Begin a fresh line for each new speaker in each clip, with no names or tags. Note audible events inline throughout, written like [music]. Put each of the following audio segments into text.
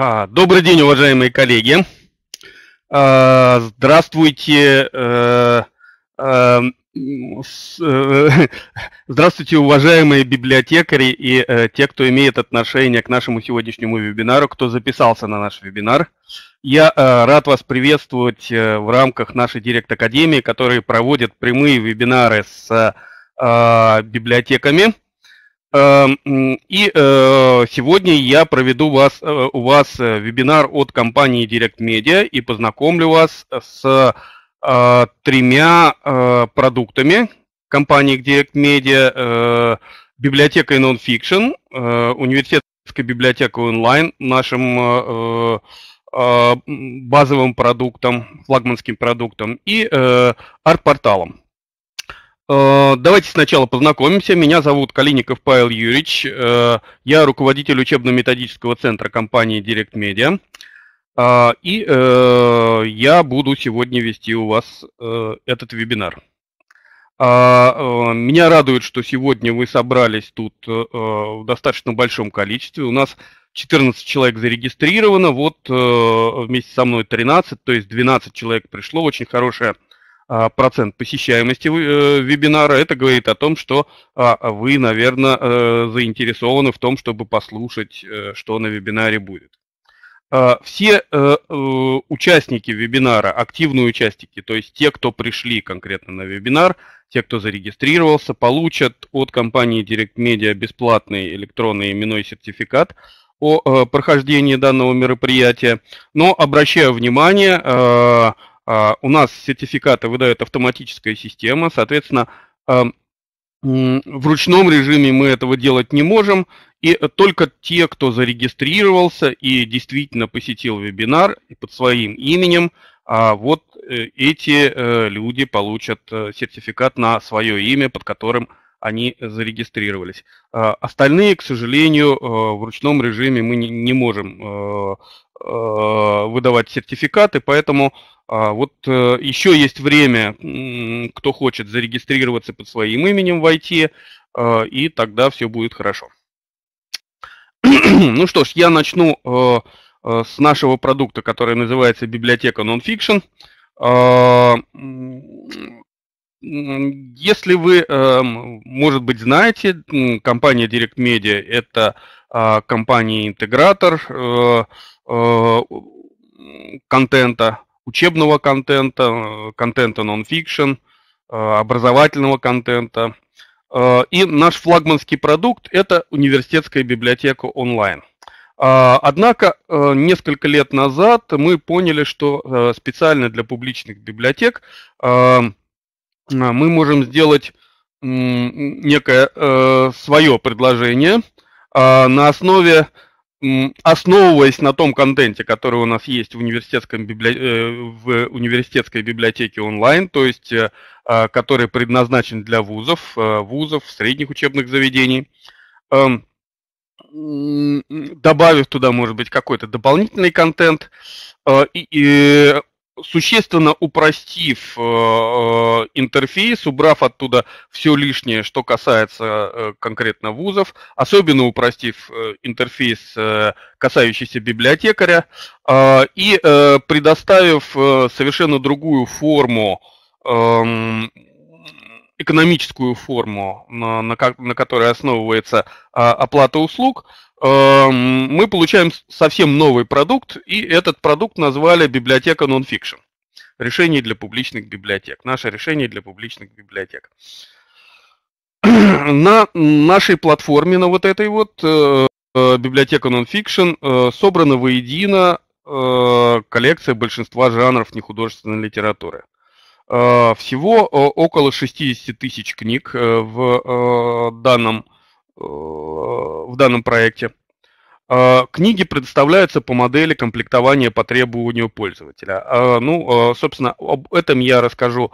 А, добрый день, уважаемые коллеги. А, здравствуйте. Э, э, э, [laughs] здравствуйте, уважаемые библиотекари и те, кто имеет отношение к нашему сегодняшнему вебинару, кто записался на наш вебинар. Я рад вас приветствовать в рамках нашей Директ Академии, которые проводят прямые вебинары с библиотеками – Эм, и э, сегодня я проведу вас, э, у вас э, вебинар от компании Direct Media и познакомлю вас с тремя продуктами компании Direct Media, библиотекой Nonfiction, университетской библиотекой онлайн, нашим базовым продуктом, флагманским продуктом и арт-порталом. Э, давайте сначала познакомимся. Меня зовут Калиников Павел Юрьевич. Э, я руководитель учебно-методического центра компании Direct Media. Э, и я буду сегодня вести у вас этот вебинар. А, меня радует, что сегодня вы собрались тут в достаточно большом количестве. У нас 14 человек зарегистрировано, вот вместе со мной 13, то есть 12 человек пришло. Очень хорошая а, процент посещаемости э, вебинара, это говорит о том, что а, вы, наверное, э, заинтересованы в том, чтобы послушать, э, что на вебинаре будет. А, все участники вебинара, активные участники, то есть те, кто пришли конкретно на вебинар, те, кто зарегистрировался, получат от компании Direct Media бесплатный электронный именной сертификат о прохождении данного мероприятия. Но обращаю внимание, а, у нас сертификаты выдает автоматическая система, соответственно, в ручном режиме мы этого делать не можем, и только те, кто зарегистрировался и действительно посетил вебинар и под своим именем, а, вот э, эти э, люди получат э, сертификат на свое имя, под которым они зарегистрировались. А, остальные, к сожалению, в ручном режиме мы не можем Э, выдавать сертификаты, поэтому э, вот э, еще есть время, кто хочет зарегистрироваться под своим именем войти, и тогда все будет хорошо. [clears throat] ну что ж, я начну с нашего продукта, который называется библиотека Nonfiction. Если вы, может быть, знаете, компания Direct Media – это компания-интегратор, Э, контента, учебного контента, э, контента нон-фикшн, э, образовательного контента. И наш флагманский продукт – это университетская библиотека онлайн. Однако несколько лет назад мы поняли, что специально для публичных библиотек мы можем сделать некое свое предложение на основе основываясь на том контенте, который у нас есть в, университетском библи... Э, в университетской библиотеке онлайн, то есть э, а, который предназначен для вузов, э, вузов, средних учебных заведений, эм, добавив туда, может быть, какой-то дополнительный контент, и, и существенно упростив э, э, интерфейс, убрав оттуда все лишнее, что касается э, конкретно вузов, особенно упростив э, интерфейс, э, касающийся библиотекаря, э, и э, предоставив э, совершенно другую форму, э, экономическую форму, на, на, на которой основывается э, оплата услуг, э, Эм, мы получаем совсем новый продукт, и этот продукт назвали библиотека Nonfiction. Решение для публичных библиотек. Наше решение для публичных библиотек. [clears throat] На нашей платформе, на вот этой вот, э, э, библиотека Nonfiction, э, собрана воедино коллекция большинства жанров нехудожественной литературы. Всего около 60 тысяч книг в данном Э, в данном проекте. А, книги предоставляются по модели комплектования по требованию пользователя. А, ну, а, собственно, об этом я расскажу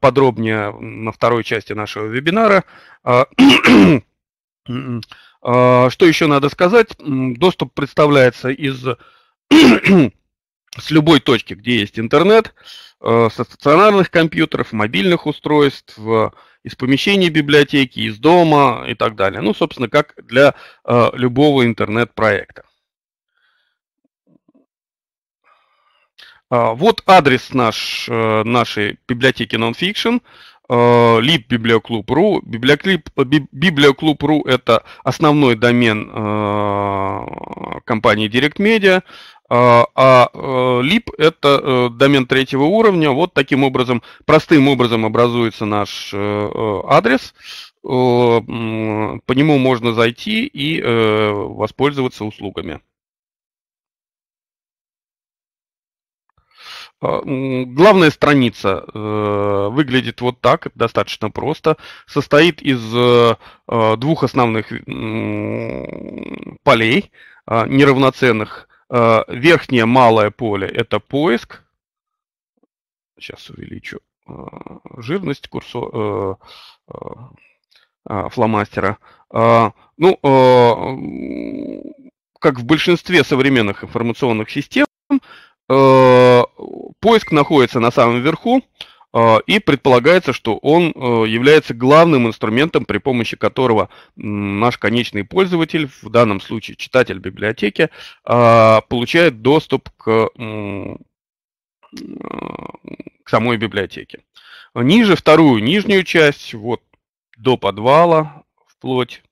подробнее на второй части нашего вебинара. [clears throat] Что еще надо сказать? Доступ представляется из с любой точки, где есть интернет, э, со стационарных компьютеров, мобильных устройств, из помещений библиотеки, из дома и так далее. Ну, собственно, как для э, любого интернет-проекта. А, вот адрес наш, э, нашей библиотеки Nonfiction э, libbiblioclub.ru. Библиоклуб.ру – это основной домен э, компании Direct Media а, а э, лип это э, домен третьего уровня. Вот таким образом, простым образом образуется наш э, адрес. По нему можно зайти и воспользоваться услугами. А, главная страница выглядит вот так, достаточно просто. Состоит из двух основных полей а, неравноценных Э, верхнее малое поле – это поиск. Сейчас увеличу э, жирность курсо э, а, фломастера. Ну, как в большинстве современных информационных систем, поиск находится на самом верху, а, и предполагается, что он э, является главным инструментом, при помощи которого наш конечный пользователь, в данном случае читатель библиотеки, а, получает доступ к, э, к самой библиотеке. Ниже вторую нижнюю часть, вот до подвала, вплоть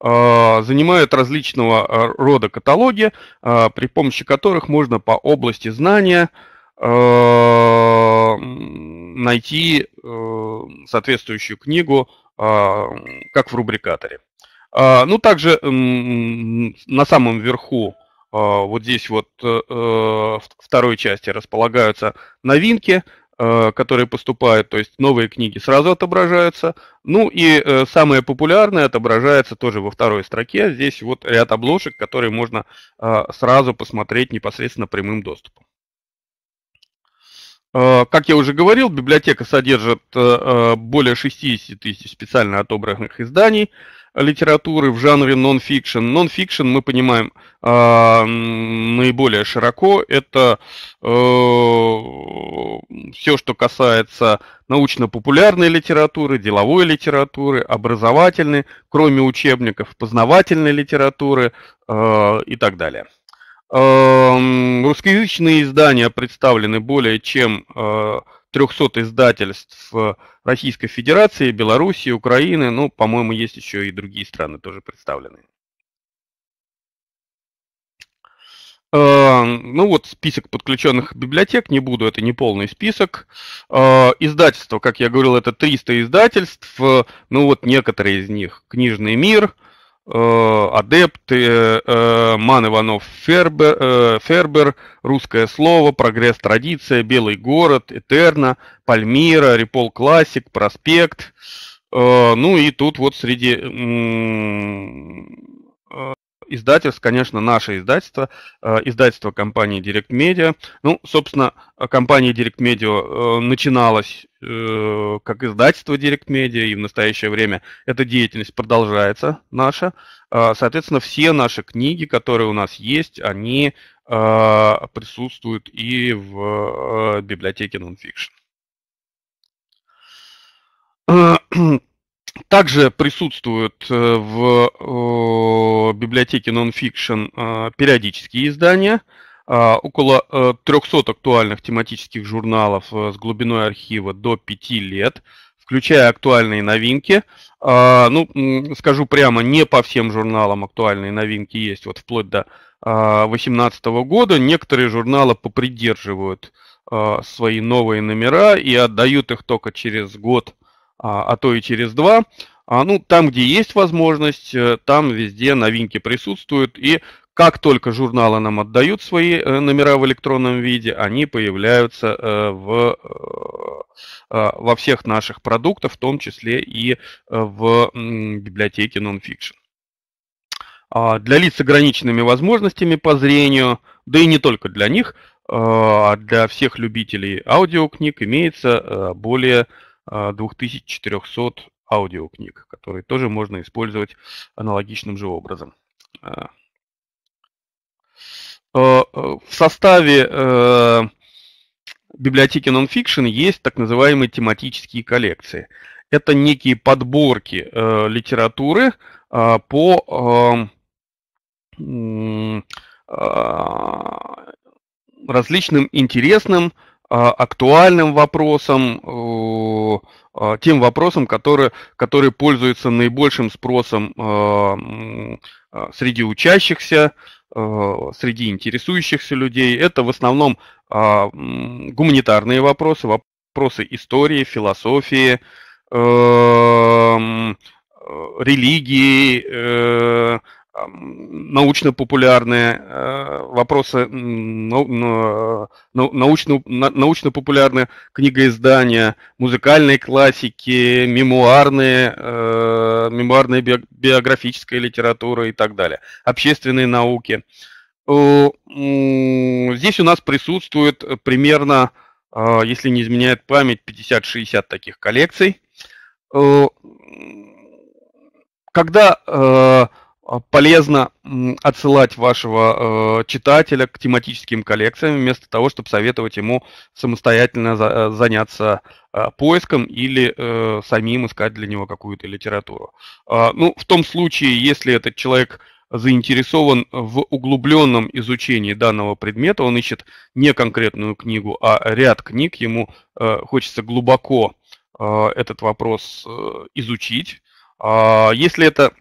а, занимают различного рода каталоги, при помощи которых можно по области знания Э, найти э, соответствующую книгу, э, как в рубрикаторе. А, ну, также на самом верху, вот здесь вот в второй части располагаются новинки, которые поступают, то есть новые книги сразу отображаются. Ну и самое популярное отображается тоже во второй строке. Здесь вот ряд обложек, которые можно сразу посмотреть непосредственно прямым доступом. Э, как я уже говорил, библиотека содержит э, э, более 60 тысяч специально отобранных изданий литературы в жанре нон-фикшн. Нон-фикшн мы понимаем наиболее широко. Это все, что касается научно-популярной литературы, деловой литературы, образовательной, кроме учебников, познавательной литературы и так далее. Эм, русскоязычные издания представлены более чем 300 э, издательств Российской Федерации, Белоруссии, Украины, ну, по-моему, есть еще и другие страны тоже представлены. Эм, ну вот список подключенных библиотек, не буду, это не полный список. Э, Издательства, как я говорил, это 300 издательств, э, ну вот некоторые из них. Книжный мир – Э, Адепт, э, э, Ман Иванов Фербер, Фербер, Русское слово, Прогресс Традиция, Белый город, Этерна, Пальмира, Репол Классик, Проспект. Ну и тут вот среди издательств, конечно, наше издательство, э, издательство компании Direct Media. Ну, собственно, компания Direct Media э, начиналась э, как издательство Direct Media, и в настоящее время эта деятельность продолжается наша. Соответственно, все наши книги, которые у нас есть, они присутствуют и в библиотеке Nonfiction. [clears throat] Также присутствуют э, в библиотеке Nonfiction э, периодические издания, а, около 300 э, актуальных тематических журналов с глубиной архива до 5 лет, включая актуальные новинки. А, ну, скажу прямо, не по всем журналам актуальные новинки есть, вот вплоть до 2018 а, года. Некоторые журналы попридерживают свои новые номера и отдают их только через год – а, а то и через два. А, ну, там, где есть возможность, э, там везде новинки присутствуют. И как только журналы нам отдают свои э, номера в электронном виде, они появляются э, в, во всех наших продуктах, в том числе и в библиотеке Nonfiction. А, для лиц с ограниченными возможностями по зрению, да и не только для них, а для всех любителей аудиокниг имеется более 2400 а, аудиокниг, которые тоже можно использовать аналогичным же образом. А. А, в составе э, библиотеки Nonfiction есть так называемые тематические коллекции. Это некие подборки э, литературы по различным интересным э, а, актуальным вопросам, э, а, тем вопросам, которые, которые пользуются наибольшим спросом а, среди учащихся, среди интересующихся людей. Это в основном гуманитарные вопросы, вопросы истории, философии, э, э, религии, научно-популярные э, вопросы, э, научно-популярные книгоиздания, музыкальные классики, мемуарные, э, мемуарная биографическая литература и так далее, общественные науки. Здесь у нас присутствует примерно, если не изменяет память, 50-60 таких коллекций. Когда Э, полезно отсылать вашего э, читателя к тематическим коллекциям, вместо того, чтобы советовать ему самостоятельно э, заняться поиском или самим искать для него какую-то литературу. А, ну, в том случае, если этот человек заинтересован в углубленном изучении данного предмета, он ищет не конкретную книгу, а ряд книг, ему хочется глубоко этот вопрос изучить. А, если это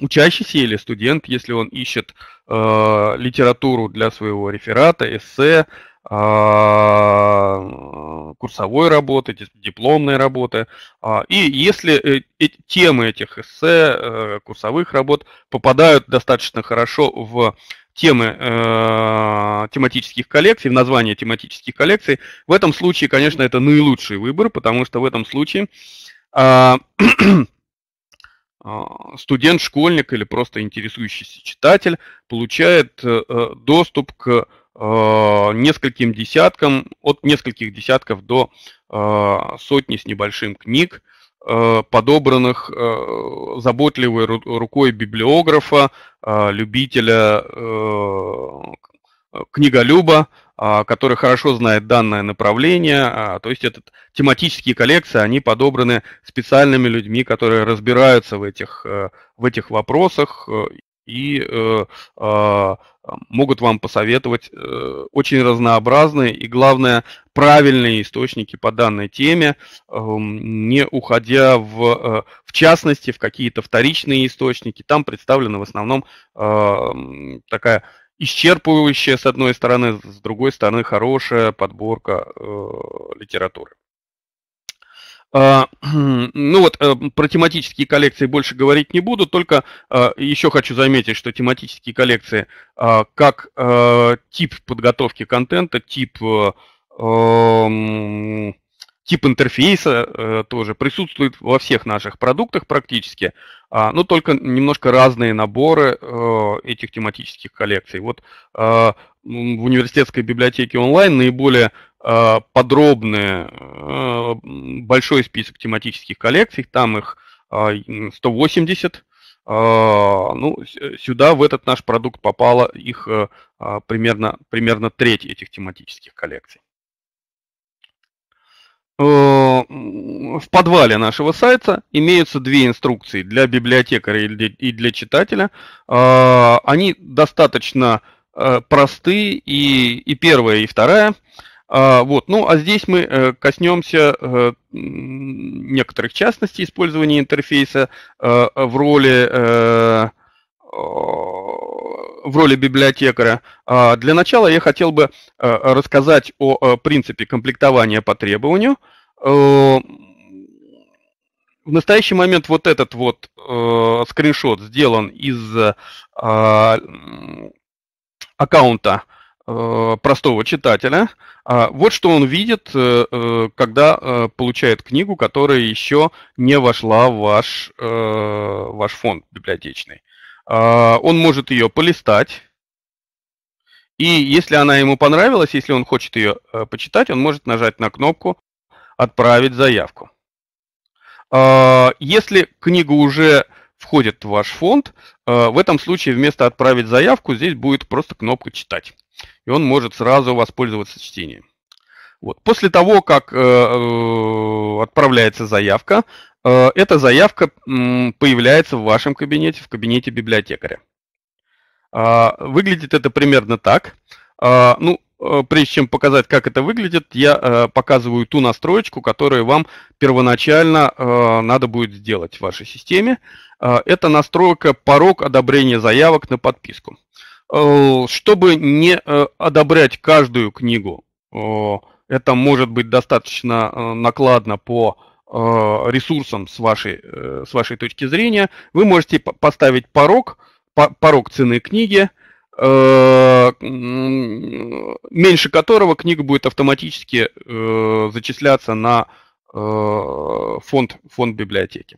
учащийся или студент, если он ищет э, литературу для своего реферата, эссе, э, курсовой работы, дипломной работы. Э, и если э, темы этих эссе, э, курсовых работ попадают достаточно хорошо в темы э, тематических коллекций, в название тематических коллекций, в этом случае, конечно, это наилучший выбор, потому что в этом случае э, [clears throat] А, студент, школьник или просто интересующийся читатель получает э, э, доступ к а, нескольким десяткам, от нескольких десятков до а, сотни с небольшим книг, э, подобранных заботливой рукой библиографа, любителя книголюба, а, который хорошо знает данное направление. А, то есть это тематические коллекции, они подобраны специальными людьми, которые разбираются в этих, э, в этих вопросах э, и э, а, могут вам посоветовать очень разнообразные и, главное, правильные источники по данной теме, эм, не уходя в, в частности в какие-то вторичные источники. Там представлена в основном такая исчерпывающая, с одной стороны, с другой стороны, хорошая подборка э, литературы. А, [clears throat] ну вот, э, про тематические коллекции больше говорить не буду, только э, еще хочу заметить, что тематические коллекции э, как тип подготовки контента, тип эм, тип интерфейса э, тоже присутствует во всех наших продуктах практически, э, а, но ну, только немножко разные наборы э, этих тематических коллекций. Вот э, в университетской библиотеке онлайн наиболее э, подробный э, большой список тематических коллекций, там их э, 180. Э, ну, сюда, в этот наш продукт попало их э, э, примерно, примерно треть этих тематических коллекций. Э, в подвале нашего сайта имеются две инструкции для библиотекаря и для читателя. Э, они достаточно э, просты, и, и первая, и вторая. Вот. Ну, а здесь мы коснемся некоторых частностей использования интерфейса в роли в роли библиотекаря. А, для начала я хотел бы э, рассказать о э, принципе комплектования по требованию. Э, в настоящий момент вот этот вот скриншот сделан из аккаунта простого читателя. А, вот что он видит, когда получает книгу, которая еще не вошла в ваш, ваш фонд библиотечный. А, он может ее полистать. И если она ему понравилась, если он хочет ее э, почитать, он может нажать на кнопку «Отправить заявку». А, если книга уже входит в ваш фонд, э, в этом случае вместо «Отправить заявку» здесь будет просто кнопка «Читать». И он может сразу воспользоваться чтением. Вот. После того, как э, э отправляется заявка, Э, эта заявка появляется в вашем кабинете, в кабинете библиотекаря. А, выглядит это примерно так. А, ну, э, прежде чем показать, как это выглядит, я э, показываю ту настроечку, которую вам первоначально надо будет сделать в вашей системе. Это настройка порог одобрения заявок на подписку. Чтобы не одобрять каждую книгу, это может быть достаточно накладно по Э, ресурсом с вашей, э, с вашей точки зрения. Вы можете поставить порог, порог цены книги, э, меньше которого книга будет автоматически зачисляться на фонд, фонд библиотеки.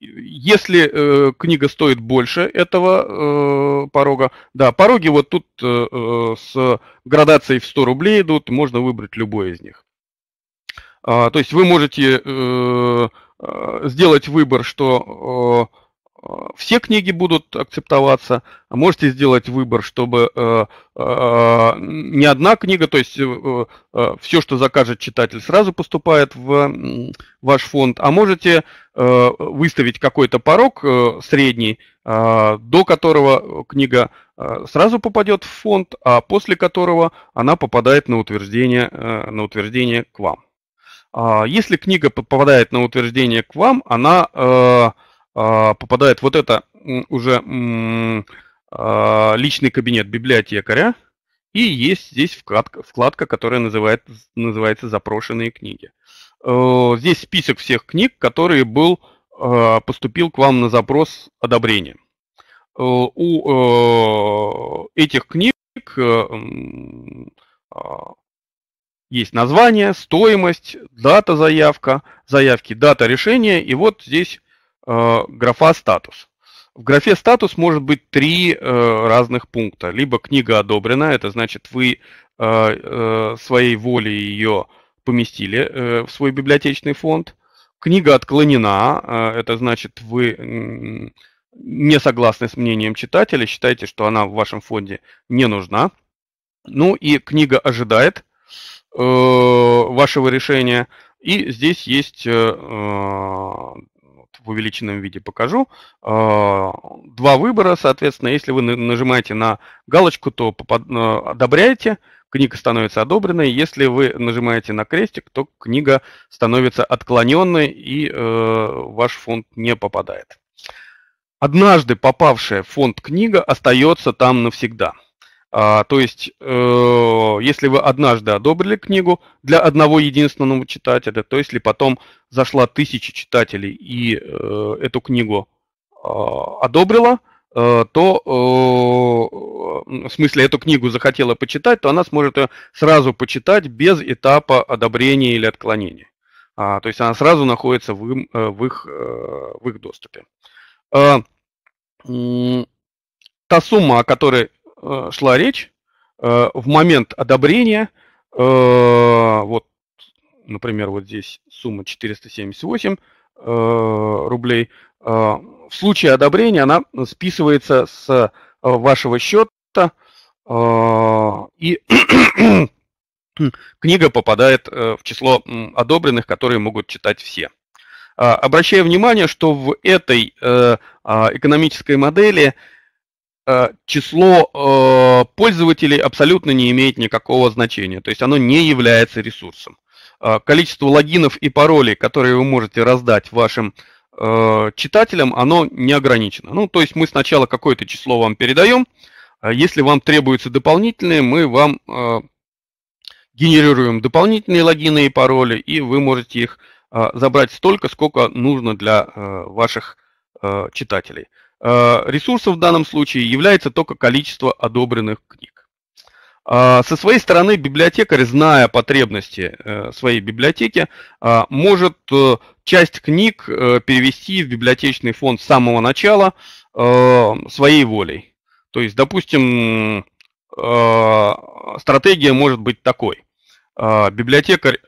Если книга стоит больше этого порога, да, пороги вот тут с градацией в 100 рублей идут, можно выбрать любой из них. А, то есть вы можете э, а, сделать выбор, что э, все книги будут акцептоваться. А можете сделать выбор, чтобы э, не одна книга, то есть э, все, что закажет читатель, сразу поступает в ваш фонд, а можете выставить какой-то порог средний, до которого книга сразу попадет в фонд, а после которого она попадает на утверждение, на утверждение к вам. А, если книга попадает на утверждение к вам, она э, э, попадает вот это уже э, личный кабинет библиотекаря, и есть здесь вкладка, вкладка которая называет, называется «Запрошенные книги». Здесь список всех книг, которые был, поступил к вам на запрос одобрения. У этих книг а, есть название, стоимость, дата заявка, заявки, дата решения, и вот здесь э, графа «Статус». В графе «Статус» может быть три э, разных пункта. Либо книга одобрена, это значит, вы э, э, своей волей ее поместили э, в свой библиотечный фонд. Книга отклонена, э, это значит, вы э, не согласны с мнением читателя, считаете, что она в вашем фонде не нужна. Ну и книга ожидает – Э, вашего решения. И здесь есть, э, э, в увеличенном виде покажу, два выбора. Соответственно, если вы нажимаете на галочку, то одобряете, книга становится одобренной. Если вы нажимаете на крестик, то книга становится отклоненной и ваш фонд не попадает. Однажды попавшая в фонд книга остается там навсегда – а, то есть, э, если вы однажды одобрили книгу для одного единственного читателя, то если потом зашла тысяча читателей и э, эту книгу э, одобрила, э, то, э, в смысле, эту книгу захотела почитать, то она сможет ее сразу почитать без этапа одобрения или отклонения. А, то есть она сразу находится в, им, э, в, их, э, в их доступе. Э, та сумма, о которой Э, шла речь э, в момент одобрения, э, вот, например, вот здесь сумма 478 рублей, в случае одобрения она списывается с вашего счета, и [clears throat] книга попадает в число одобренных, которые могут читать все. А, обращаю внимание, что в этой а, экономической модели – Э, число э, пользователей абсолютно не имеет никакого значения, то есть оно не является ресурсом. Э, количество логинов и паролей, которые вы можете раздать вашим читателям, оно не ограничено. Ну, то есть мы сначала какое-то число вам передаем, а если вам требуется дополнительные, мы вам генерируем дополнительные логины и пароли, и вы можете их забрать столько, сколько нужно для ваших читателей. Э, ресурсов в данном случае является только количество одобренных книг. А, со своей стороны библиотекарь, зная потребности э, своей библиотеки, а, может э, часть книг перевести в библиотечный фонд с самого начала своей волей. То есть, допустим, стратегия может быть такой. А, библиотекарь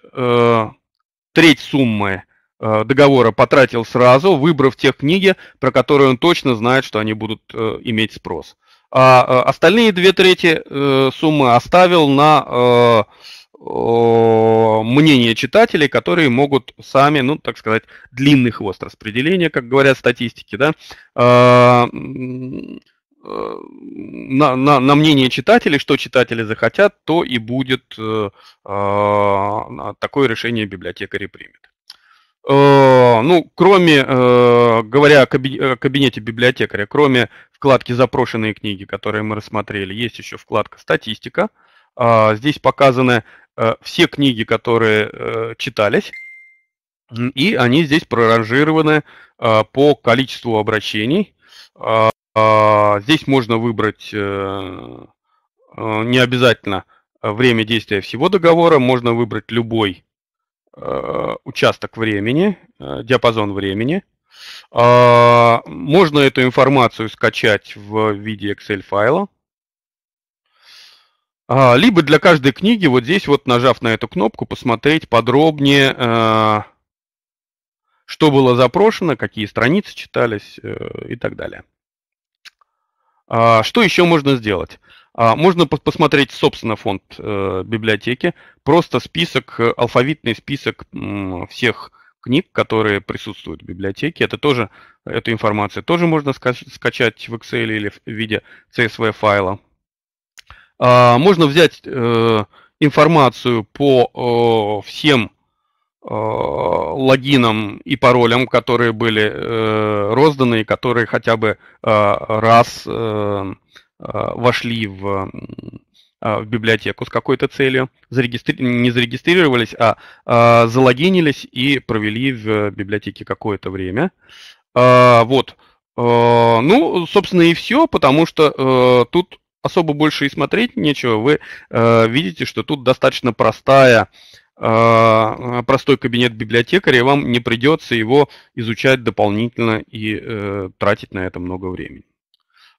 треть суммы Э, договора потратил сразу, выбрав те книги, про которые он точно знает, что они будут э, иметь спрос. А э, остальные две трети суммы оставил на мнение читателей, которые могут сами, ну, так сказать, длинный хвост распределения, как говорят статистики, да, на, на, на мнение читателей, что читатели захотят, то и будет такое решение библиотекари примет. Э, ну, кроме, э, говоря о кабинете библиотекаря, кроме вкладки «Запрошенные книги», которые мы рассмотрели, есть еще вкладка «Статистика». А, здесь показаны э, все книги, которые читались, и они здесь проранжированы по количеству обращений. А, а, здесь можно выбрать не обязательно время действия всего договора, можно выбрать любой Э, участок времени, э, диапазон времени. А, можно эту информацию скачать в виде Excel-файла. А, либо для каждой книги вот здесь вот, нажав на эту кнопку, посмотреть подробнее, э, что было запрошено, какие страницы читались и так далее. А, что еще можно сделать? А, можно посмотреть, собственно, фонд э, библиотеки, просто список, э, алфавитный список всех книг, которые присутствуют в библиотеке. Это тоже, эту информацию тоже можно скачать в Excel или в виде CSV файла. А, можно взять э, информацию по всем логинам и паролям, которые были розданы и которые хотя бы раз а, вошли в, а, в библиотеку с какой-то целью, зарегистри... не зарегистрировались, а, а залогинились и провели в библиотеке какое-то время. А, вот. А, ну, собственно, и все, потому что а, тут особо больше и смотреть нечего. Вы видите, что тут достаточно простая простой кабинет библиотекаря, вам не придется его изучать дополнительно и э, тратить на это много времени.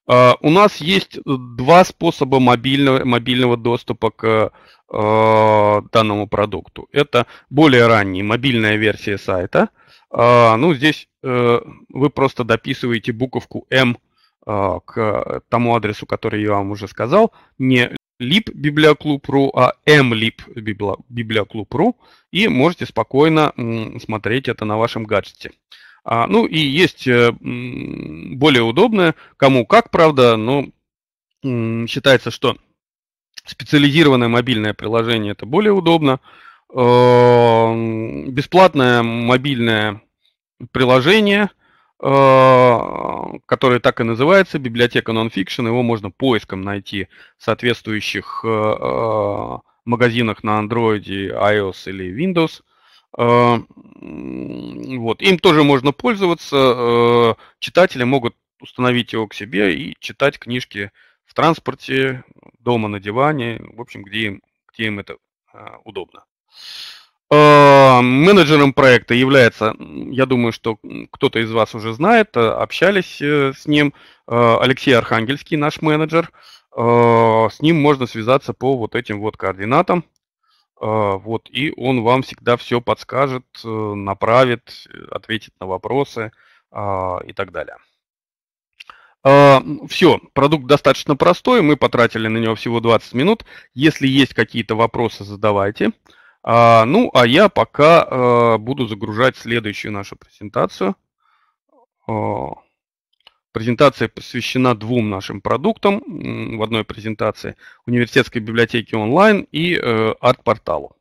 А, у нас есть два способа мобильного, мобильного доступа к а, данному продукту. Это более ранняя мобильная версия сайта. А, ну, здесь э, вы просто дописываете буковку М к тому адресу, который я вам уже сказал. Не libbiblioclub.ru, а mlibbiblioclub.ru И можете спокойно смотреть это на вашем гаджете. А, ну и есть э, более удобное, кому как, правда, но считается, что специализированное мобильное приложение это более удобно. Э, бесплатное мобильное приложение, э, которое так и называется, библиотека Nonfiction, его можно поиском найти в соответствующих магазинах на Android, iOS или Windows – а, вот. Им тоже можно пользоваться. А, читатели могут установить его к себе и читать книжки в транспорте, дома на диване, в общем, где им, где им это а, удобно. Менеджером проекта является, я думаю, что кто-то из вас уже знает, э, общались э, с ним, Алексей Архангельский, наш менеджер. С ним можно связаться по вот этим вот координатам – а, вот, и он вам всегда все подскажет, э, направит, э, ответит на вопросы а, и так далее. А, все, продукт достаточно простой, мы потратили на него всего 20 минут. Если есть какие-то вопросы, задавайте. Ну, а я пока э, буду загружать следующую нашу презентацию. Презентация посвящена двум нашим продуктам. В одной презентации университетской библиотеке онлайн и э, арт-порталу.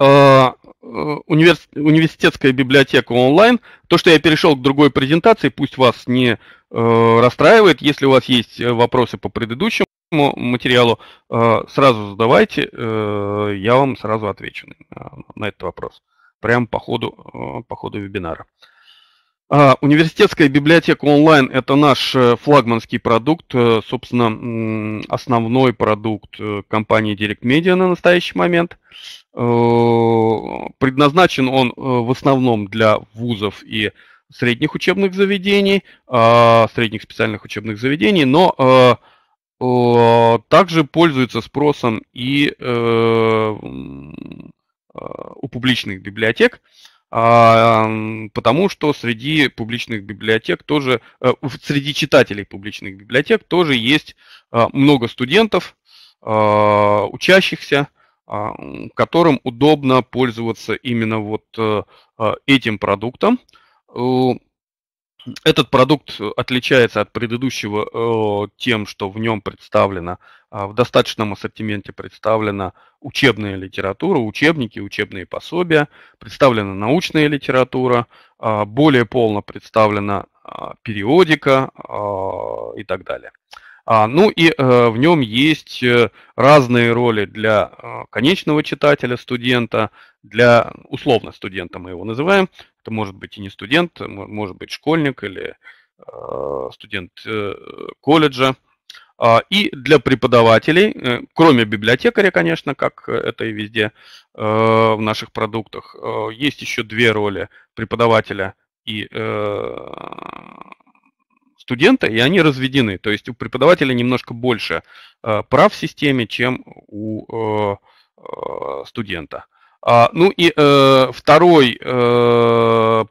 А, э, университетская библиотека онлайн. То, что я перешел к другой презентации, пусть вас не э, расстраивает. Если у вас есть вопросы по предыдущему материалу, сразу задавайте, я вам сразу отвечу на, этот вопрос. Прямо по ходу, по ходу вебинара. А, университетская библиотека онлайн – это наш э, флагманский продукт, э, собственно, основной продукт э, компании Direct Media на настоящий момент. Предназначен он в основном для вузов и средних учебных заведений, а, средних специальных учебных заведений, но также пользуется спросом и у публичных библиотек. А, потому что среди публичных библиотек тоже, э, среди читателей публичных библиотек тоже есть а, много студентов, а, учащихся, которым удобно пользоваться именно вот э, этим продуктом. Э, этот продукт отличается от предыдущего э, тем, что в нем представлено, а, в достаточном ассортименте представлена учебная литература, учебники, учебные пособия, представлена научная литература, а, более полно представлена а, периодика и так далее. А, ну и э, в нем есть э, разные роли для э, конечного читателя, студента, для условно студента мы его называем. Это может быть и не студент, может быть школьник или студент колледжа. А, и для преподавателей, кроме библиотекаря, конечно, как это и везде в наших продуктах, есть еще две роли преподавателя и студента, и они разведены. То есть у преподавателя немножко больше э, прав в системе, чем у э, э, студента. А, ну и второй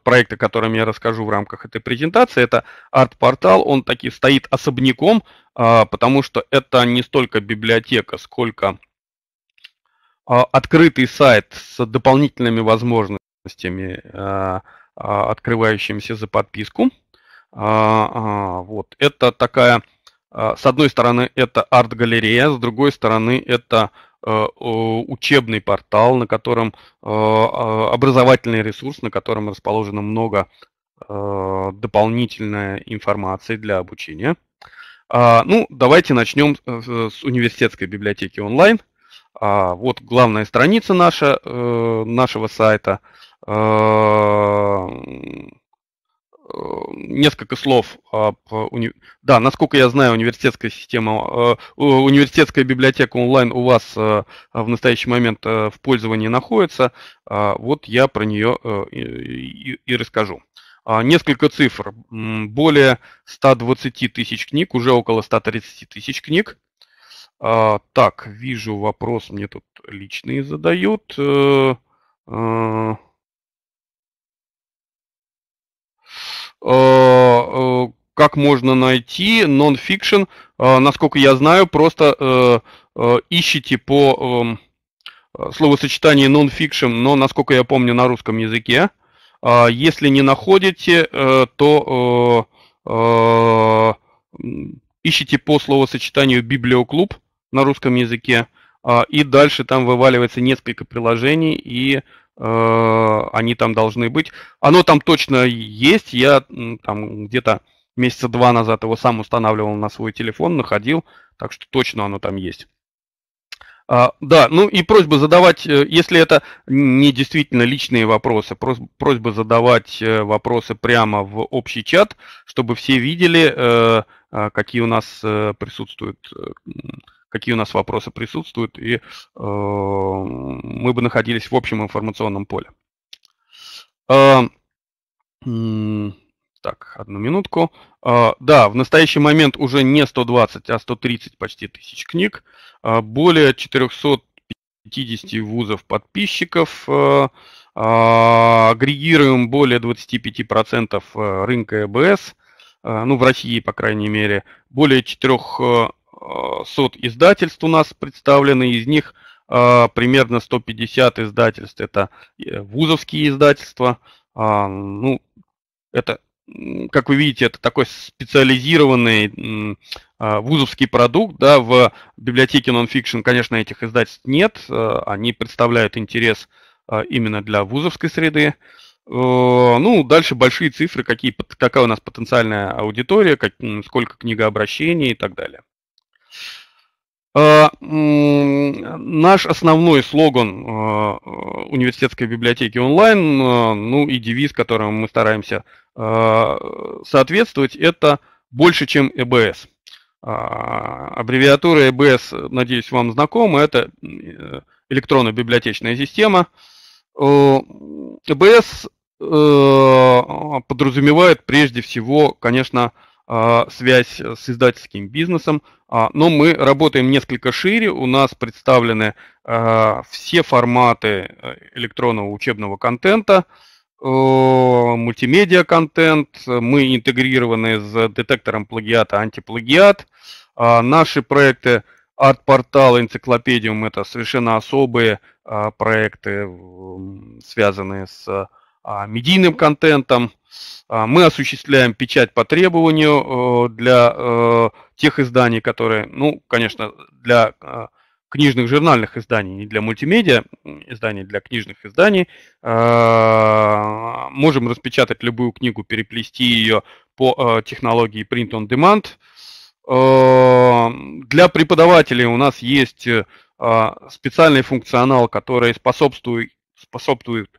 проект, о котором я расскажу в рамках этой презентации, это арт-портал. Он таки стоит особняком, а, потому что это не столько библиотека, сколько а, открытый сайт с дополнительными возможностями, открывающимися за подписку. А, а, вот, это такая, а, с одной стороны, это арт-галерея, с другой стороны, это э, учебный портал, на котором э, образовательный ресурс, на котором расположено много э, дополнительной информации для обучения. ну, давайте начнем с университетской библиотеки онлайн. вот главная страница наша, нашего сайта. Э, несколько слов об... Э, уни... Да, насколько я знаю, университетская система, э, университетская библиотека онлайн у вас в настоящий момент в пользовании находится. А, вот я про нее и расскажу. А, несколько цифр. Более 120 тысяч книг, уже около 130 тысяч книг. А, так, вижу вопрос, мне тут личные задают. Э, э, как можно найти нон-фикшн, э, насколько я знаю, просто ищите по эм, словосочетанию нон-фикшн, но, насколько я помню, на русском языке. А если не находите, то ищите по словосочетанию «библиоклуб» на русском языке, а, и дальше там вываливается несколько приложений, и Э, они там должны быть. Оно там точно есть. Я там где-то месяца два назад его сам устанавливал на свой телефон, находил, так что точно оно там есть. А, да, ну и просьба задавать, э, если это не действительно личные вопросы, просьба задавать э, вопросы прямо в общий чат, чтобы все видели, какие у нас присутствуют какие у нас вопросы присутствуют, и э, мы бы находились в общем информационном поле. Э, так, одну минутку. А, да, в настоящий момент уже не 120, а 130 почти тысяч книг. А, более 450 вузов подписчиков. Э, агрегируем более 25% э, рынка ЭБС. Э, ну, в России, по крайней мере. Более 4 Э, сот издательств у нас представлены, из них э, примерно 150 издательств это э, вузовские издательства. А, ну, это, как вы видите, это такой специализированный вузовский продукт. Да, в библиотеке Nonfiction, конечно, этих издательств нет. Они представляют интерес именно для вузовской среды. Ну, дальше большие цифры, какие, какая у нас потенциальная аудитория, как, сколько книгообращений и так далее. Э, наш основной слоган э, университетской библиотеки онлайн, э, ну и девиз, которому мы стараемся соответствовать, это больше, чем ЭБС. А, аббревиатура ЭБС, надеюсь, вам знакома, это электронно-библиотечная система. ЭБС подразумевает прежде всего, конечно, а, связь э, с издательским бизнесом, а, но мы работаем несколько шире, у нас представлены а, все форматы э, электронного учебного контента, э, мультимедиа контент, мы интегрированы с детектором плагиата, антиплагиат, наши проекты от портала Энциклопедиум – это совершенно особые проекты, связанные с медийным контентом – а, мы осуществляем печать по требованию э, для э, тех изданий, которые, ну, конечно, для э, книжных журнальных изданий, не для мультимедиа изданий, для книжных изданий. Можем распечатать любую книгу, переплести ее по технологии Print on Demand. Для преподавателей у нас есть специальный функционал, который способствует, способствует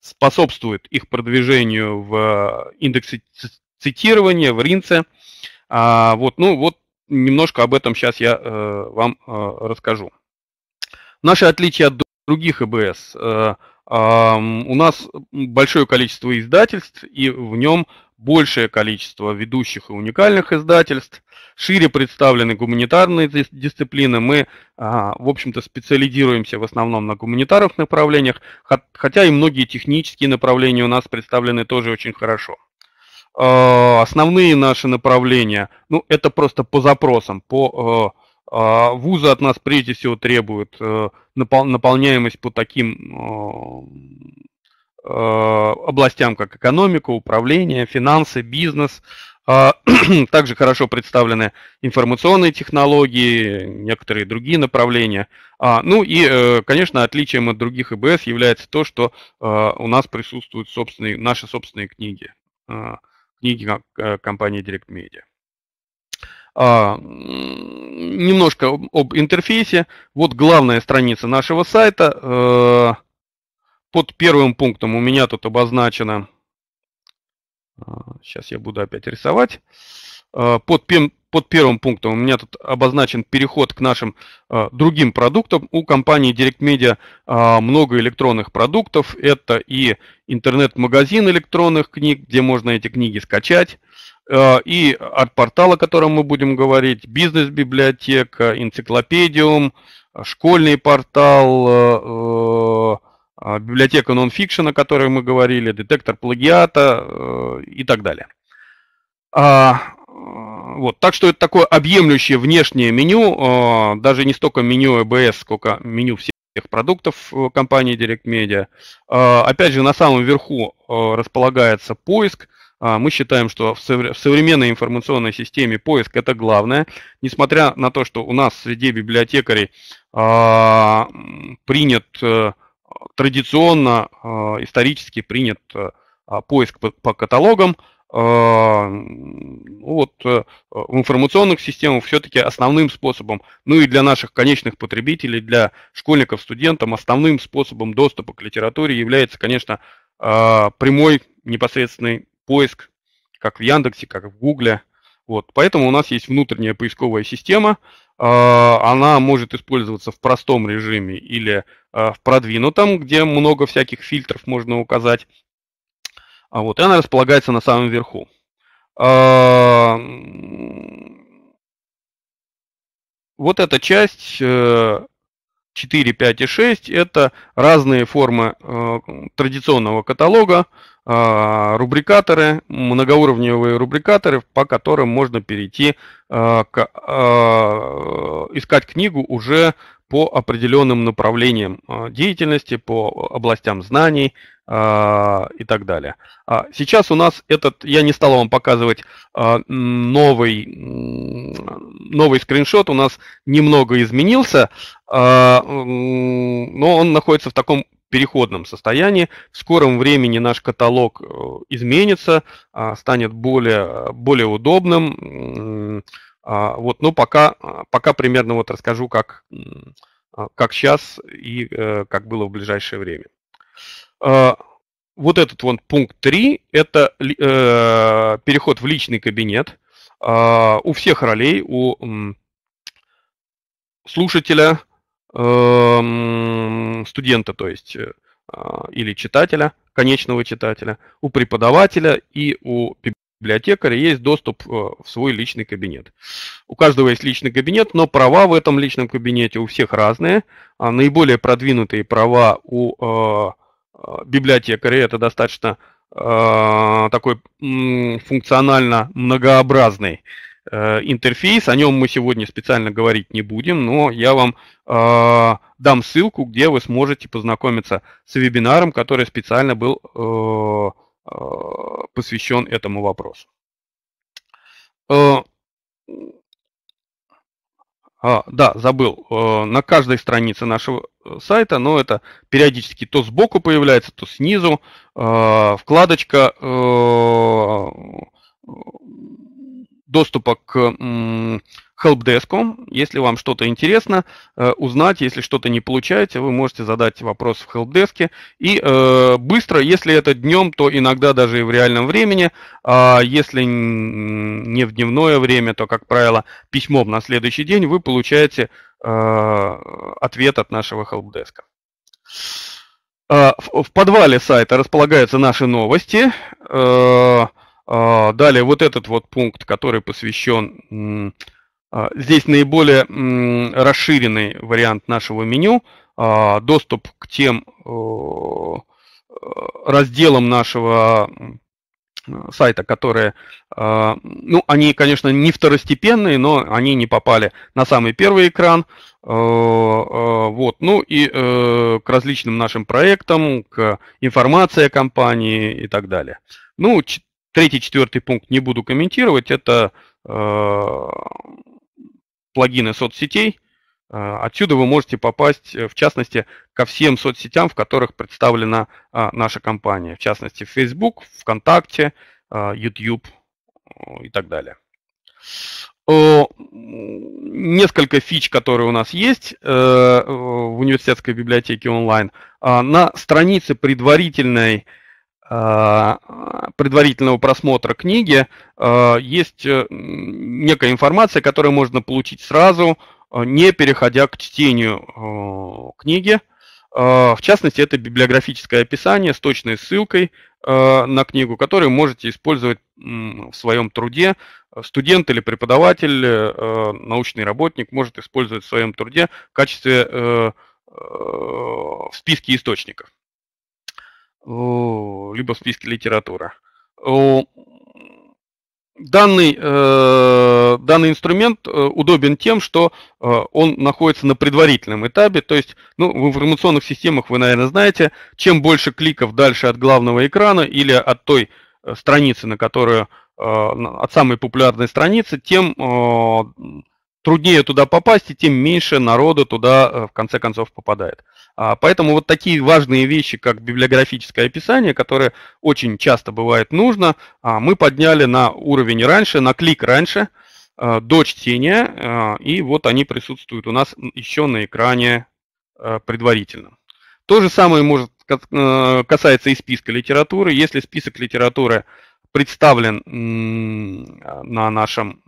способствует их продвижению в э, индексе цитирования, в ринце. А, вот, ну вот немножко об этом сейчас я э, вам э, расскажу. Наши отличия от других ЭБС. Э, э, у нас большое количество издательств, и в нем большее количество ведущих и уникальных издательств, шире представлены гуманитарные дисциплины. Мы, а, в общем-то, специализируемся в основном на гуманитарных направлениях, хотя и многие технические направления у нас представлены тоже очень хорошо. А, основные наши направления, ну, это просто по запросам, по э, а, вузы от нас прежде всего требуют э, наполняемость по таким э, Э, областям, как экономика, управление, финансы, бизнес. А, [clears throat] также хорошо представлены информационные технологии, некоторые другие направления. А, ну и, э, конечно, отличием от других ИБС является то, что э, у нас присутствуют собственные, наши собственные книги, а, книги компании Direct Media. Немножко об интерфейсе. Вот главная страница нашего сайта под первым пунктом у меня тут обозначено, сейчас а, я буду опять рисовать, а, под, пем, под первым пунктом у меня тут обозначен переход к нашим а, другим продуктам. У компании Direct Media много электронных продуктов. Это и интернет-магазин электронных книг, где можно эти книги скачать, и от портала, о котором мы будем говорить, бизнес-библиотека, энциклопедиум, школьный портал, а, библиотека нонфикшн, о которой мы говорили, детектор плагиата э, и так далее. А, э, вот, так что это такое объемлющее внешнее меню, э, даже не столько меню EBS, сколько меню всех продуктов компании Direct Media. А, опять же, на самом верху располагается поиск. Мы считаем, что в современной информационной системе поиск это главное, несмотря на то, что у нас среди библиотекарей принят традиционно э, исторически принят э, поиск по, каталогам. Э, ну вот в информационных системах все-таки основным способом, ну и для наших конечных потребителей, для школьников, студентов, основным способом доступа к литературе является, конечно, прямой непосредственный поиск, как в Яндексе, как в Гугле. Вот, поэтому у нас есть внутренняя поисковая система – а, она может использоваться в простом режиме или а, в продвинутом, где много всяких фильтров можно указать. А вот, и она располагается на самом верху. Вот эта часть 4, э, 5 и 6 – это разные формы э, традиционного каталога, а, рубрикаторы, многоуровневые рубрикаторы, по которым можно перейти а, к, а, искать книгу уже по определенным направлениям деятельности, по областям знаний и так далее. Сейчас у нас этот, я не стал вам показывать новый, новый скриншот, у нас немного изменился, но он находится в таком переходном состоянии. В скором времени наш каталог э, изменится, а, станет более, более удобным. А, вот, но пока, пока примерно вот расскажу, как, а, как сейчас и э, как было в ближайшее время. Вот этот вот пункт 3 – это э, переход в личный кабинет. У всех ролей, у слушателя, студента, то есть э, а, или читателя, конечного читателя, у преподавателя и у библиотекаря есть доступ э, в свой личный кабинет. У каждого есть личный кабинет, но права в этом личном кабинете у всех разные. А наиболее продвинутые права у э, а, библиотекаря, это достаточно такой функционально многообразный Э, интерфейс. О нем мы сегодня специально говорить не будем, но я вам э, дам ссылку, где вы сможете познакомиться с вебинаром, который специально был э, э, посвящен этому вопросу. Э, а, да, забыл. Э, на каждой странице нашего э, сайта, но это периодически то сбоку появляется, то снизу. Э, вкладочка э, доступа к хелпдеску. Если вам что-то интересно э, узнать, если что-то не получаете, вы можете задать вопрос в хелпдеске. И э, быстро, если это днем, то иногда даже и в реальном времени, а если не в дневное время, то, как правило, письмом на следующий день вы получаете э, ответ от нашего хелпдеска. Э, в подвале сайта располагаются наши новости. Э, а, далее вот этот вот пункт, который посвящен... А, здесь наиболее расширенный вариант нашего меню. А, доступ к тем разделам нашего сайта, которые, ну, они, конечно, не второстепенные, но они не попали на самый первый экран. Вот, ну и э, к различным нашим проектам, к информации о компании и так далее. Ну, Третий, четвертый пункт не буду комментировать. Это э, плагины соцсетей. Э, отсюда вы можете попасть, э, в частности, ко всем соцсетям, в которых представлена а, наша компания. В частности, в Facebook, ВКонтакте, а, э, YouTube и так далее. О, несколько фич, которые у нас есть э, в университетской библиотеке онлайн. А, на странице предварительной Э, предварительного просмотра книги э, есть э, некая информация, которую можно получить сразу, не переходя к чтению книги. В частности, это библиографическое описание с точной ссылкой на книгу, которую можете использовать в своем труде. Студент или преподаватель, научный работник может использовать в своем труде в качестве в списке источников либо в списке литература. Данный, э, данный инструмент э, удобен тем, что э, он находится на предварительном этапе, то есть ну, в информационных системах вы, наверное, знаете, чем больше кликов дальше от главного экрана или от той страницы, на которую, от самой популярной страницы, тем труднее туда попасть и тем меньше народа туда, в конце концов, попадает. А, поэтому вот такие важные вещи, как библиографическое описание, которое очень часто бывает нужно, а, мы подняли на уровень раньше, на клик раньше, а, до чтения, и вот они присутствуют у нас еще на экране предварительно. То же самое может э, касается и списка литературы. Если список литературы представлен на нашем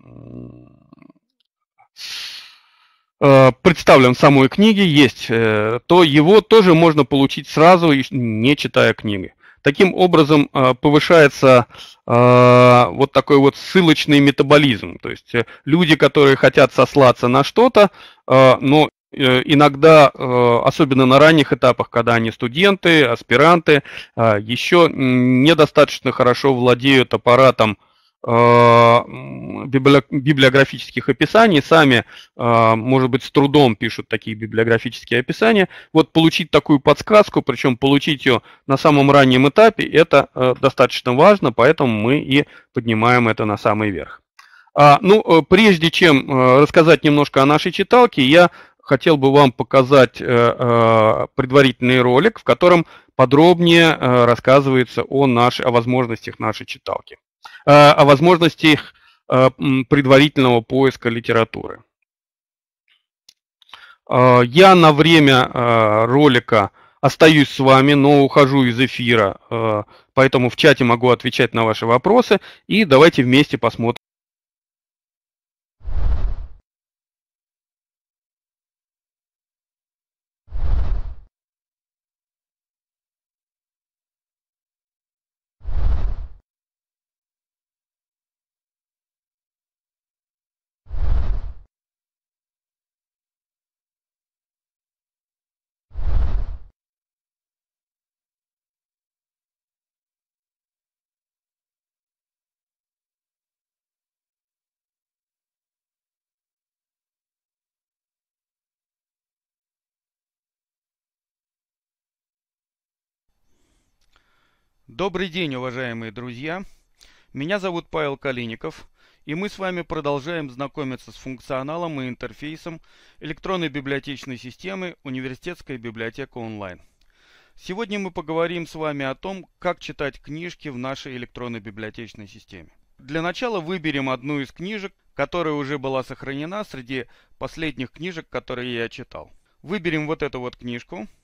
Э, представлен в самой книге, есть, э, то его тоже можно получить сразу, не читая книги. Таким образом э, повышается вот такой вот ссылочный метаболизм. То есть люди, которые хотят сослаться на что-то, но иногда, особенно на ранних этапах, когда они студенты, аспиранты, еще недостаточно хорошо владеют аппаратом а, библиографических описаний, сами, а, может быть, с трудом пишут такие библиографические описания. Вот получить такую подсказку, причем получить ее на самом раннем этапе, это э, достаточно важно, поэтому мы и поднимаем это на самый верх. А, ну, э, прежде чем э, рассказать немножко о нашей читалке, я хотел бы вам показать предварительный ролик, в котором подробнее рассказывается о, нашей, о возможностях нашей читалки. Э, о возможности э, предварительного поиска литературы. Э, я на время ролика остаюсь с вами, но ухожу из эфира, поэтому в чате могу отвечать на ваши вопросы и давайте вместе посмотрим. Добрый день, уважаемые друзья! Меня зовут Павел Калиников, и мы с вами продолжаем знакомиться с функционалом и интерфейсом электронной библиотечной системы Университетская библиотека онлайн. Сегодня мы поговорим с вами о том, как читать книжки в нашей электронной библиотечной системе. Для начала выберем одну из книжек, которая уже была сохранена среди последних книжек, которые я читал. Выберем вот эту вот книжку –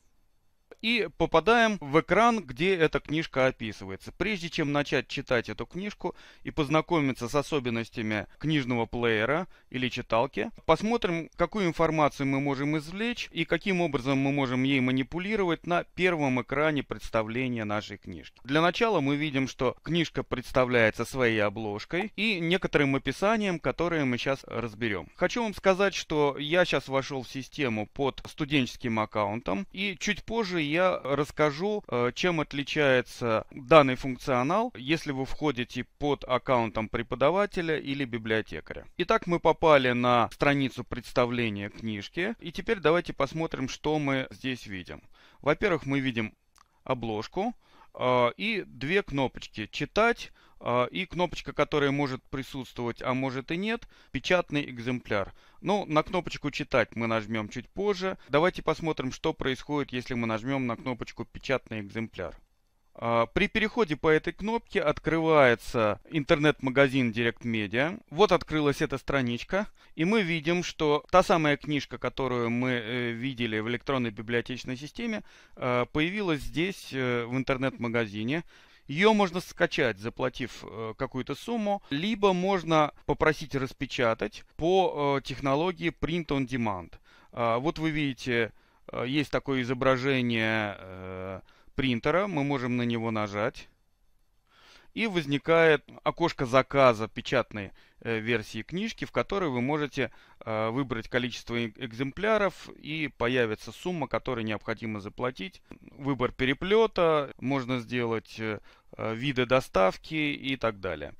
и попадаем в экран, где эта книжка описывается. Прежде чем начать читать эту книжку и познакомиться с особенностями книжного плеера или читалки, посмотрим, какую информацию мы можем извлечь и каким образом мы можем ей манипулировать на первом экране представления нашей книжки. Для начала мы видим, что книжка представляется своей обложкой и некоторым описанием, которое мы сейчас разберем. Хочу вам сказать, что я сейчас вошел в систему под студенческим аккаунтом и чуть позже я я расскажу, э, чем отличается данный функционал, если вы входите под аккаунтом преподавателя или библиотекаря. Итак, мы попали на страницу представления книжки. И теперь давайте посмотрим, что мы здесь видим. Во-первых, мы видим обложку э, и две кнопочки «Читать» А, и кнопочка, которая может присутствовать, а может и нет, печатный экземпляр. Ну, на кнопочку «Читать» мы нажмем чуть позже. Давайте посмотрим, что происходит, если мы нажмем на кнопочку «Печатный экземпляр». А, при переходе по этой кнопке открывается интернет-магазин Direct Media. Вот открылась эта страничка. И мы видим, что та самая книжка, которую мы э, видели в электронной библиотечной системе, а, появилась здесь э, в интернет-магазине. Ее можно скачать, заплатив э, какую-то сумму, либо можно попросить распечатать по э, технологии Print on Demand. А, вот вы видите, э, есть такое изображение принтера, мы можем на него нажать и возникает окошко заказа печатной э, версии книжки, в которой вы можете э, выбрать количество экземпляров и появится сумма, которую необходимо заплатить. Выбор переплета, можно сделать э, виды доставки и так далее.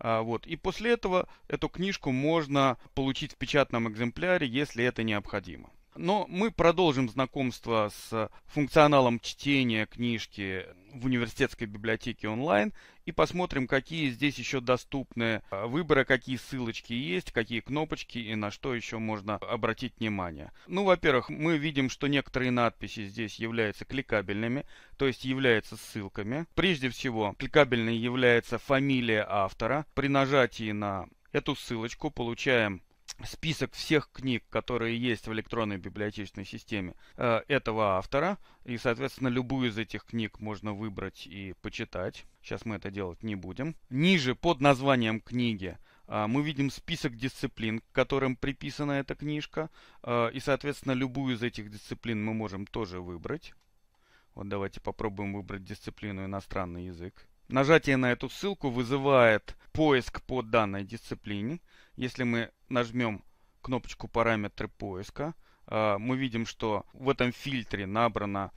А, вот. И после этого эту книжку можно получить в печатном экземпляре, если это необходимо. Но мы продолжим знакомство с функционалом чтения книжки в университетской библиотеке онлайн и посмотрим, какие здесь еще доступны а, выборы, какие ссылочки есть, какие кнопочки и на что еще можно обратить внимание. Ну, во-первых, мы видим, что некоторые надписи здесь являются кликабельными, то есть являются ссылками. Прежде всего, кликабельной является фамилия автора. При нажатии на эту ссылочку получаем список всех книг, которые есть в электронной библиотечной системе э, этого автора. И, соответственно, любую из этих книг можно выбрать и почитать. Сейчас мы это делать не будем. Ниже под названием книги э, мы видим список дисциплин, к которым приписана эта книжка. Э, и, соответственно, любую из этих дисциплин мы можем тоже выбрать. Вот давайте попробуем выбрать дисциплину иностранный язык. Нажатие на эту ссылку вызывает поиск по данной дисциплине. Если мы нажмем кнопочку «Параметры поиска», а, мы видим, что в этом фильтре набрано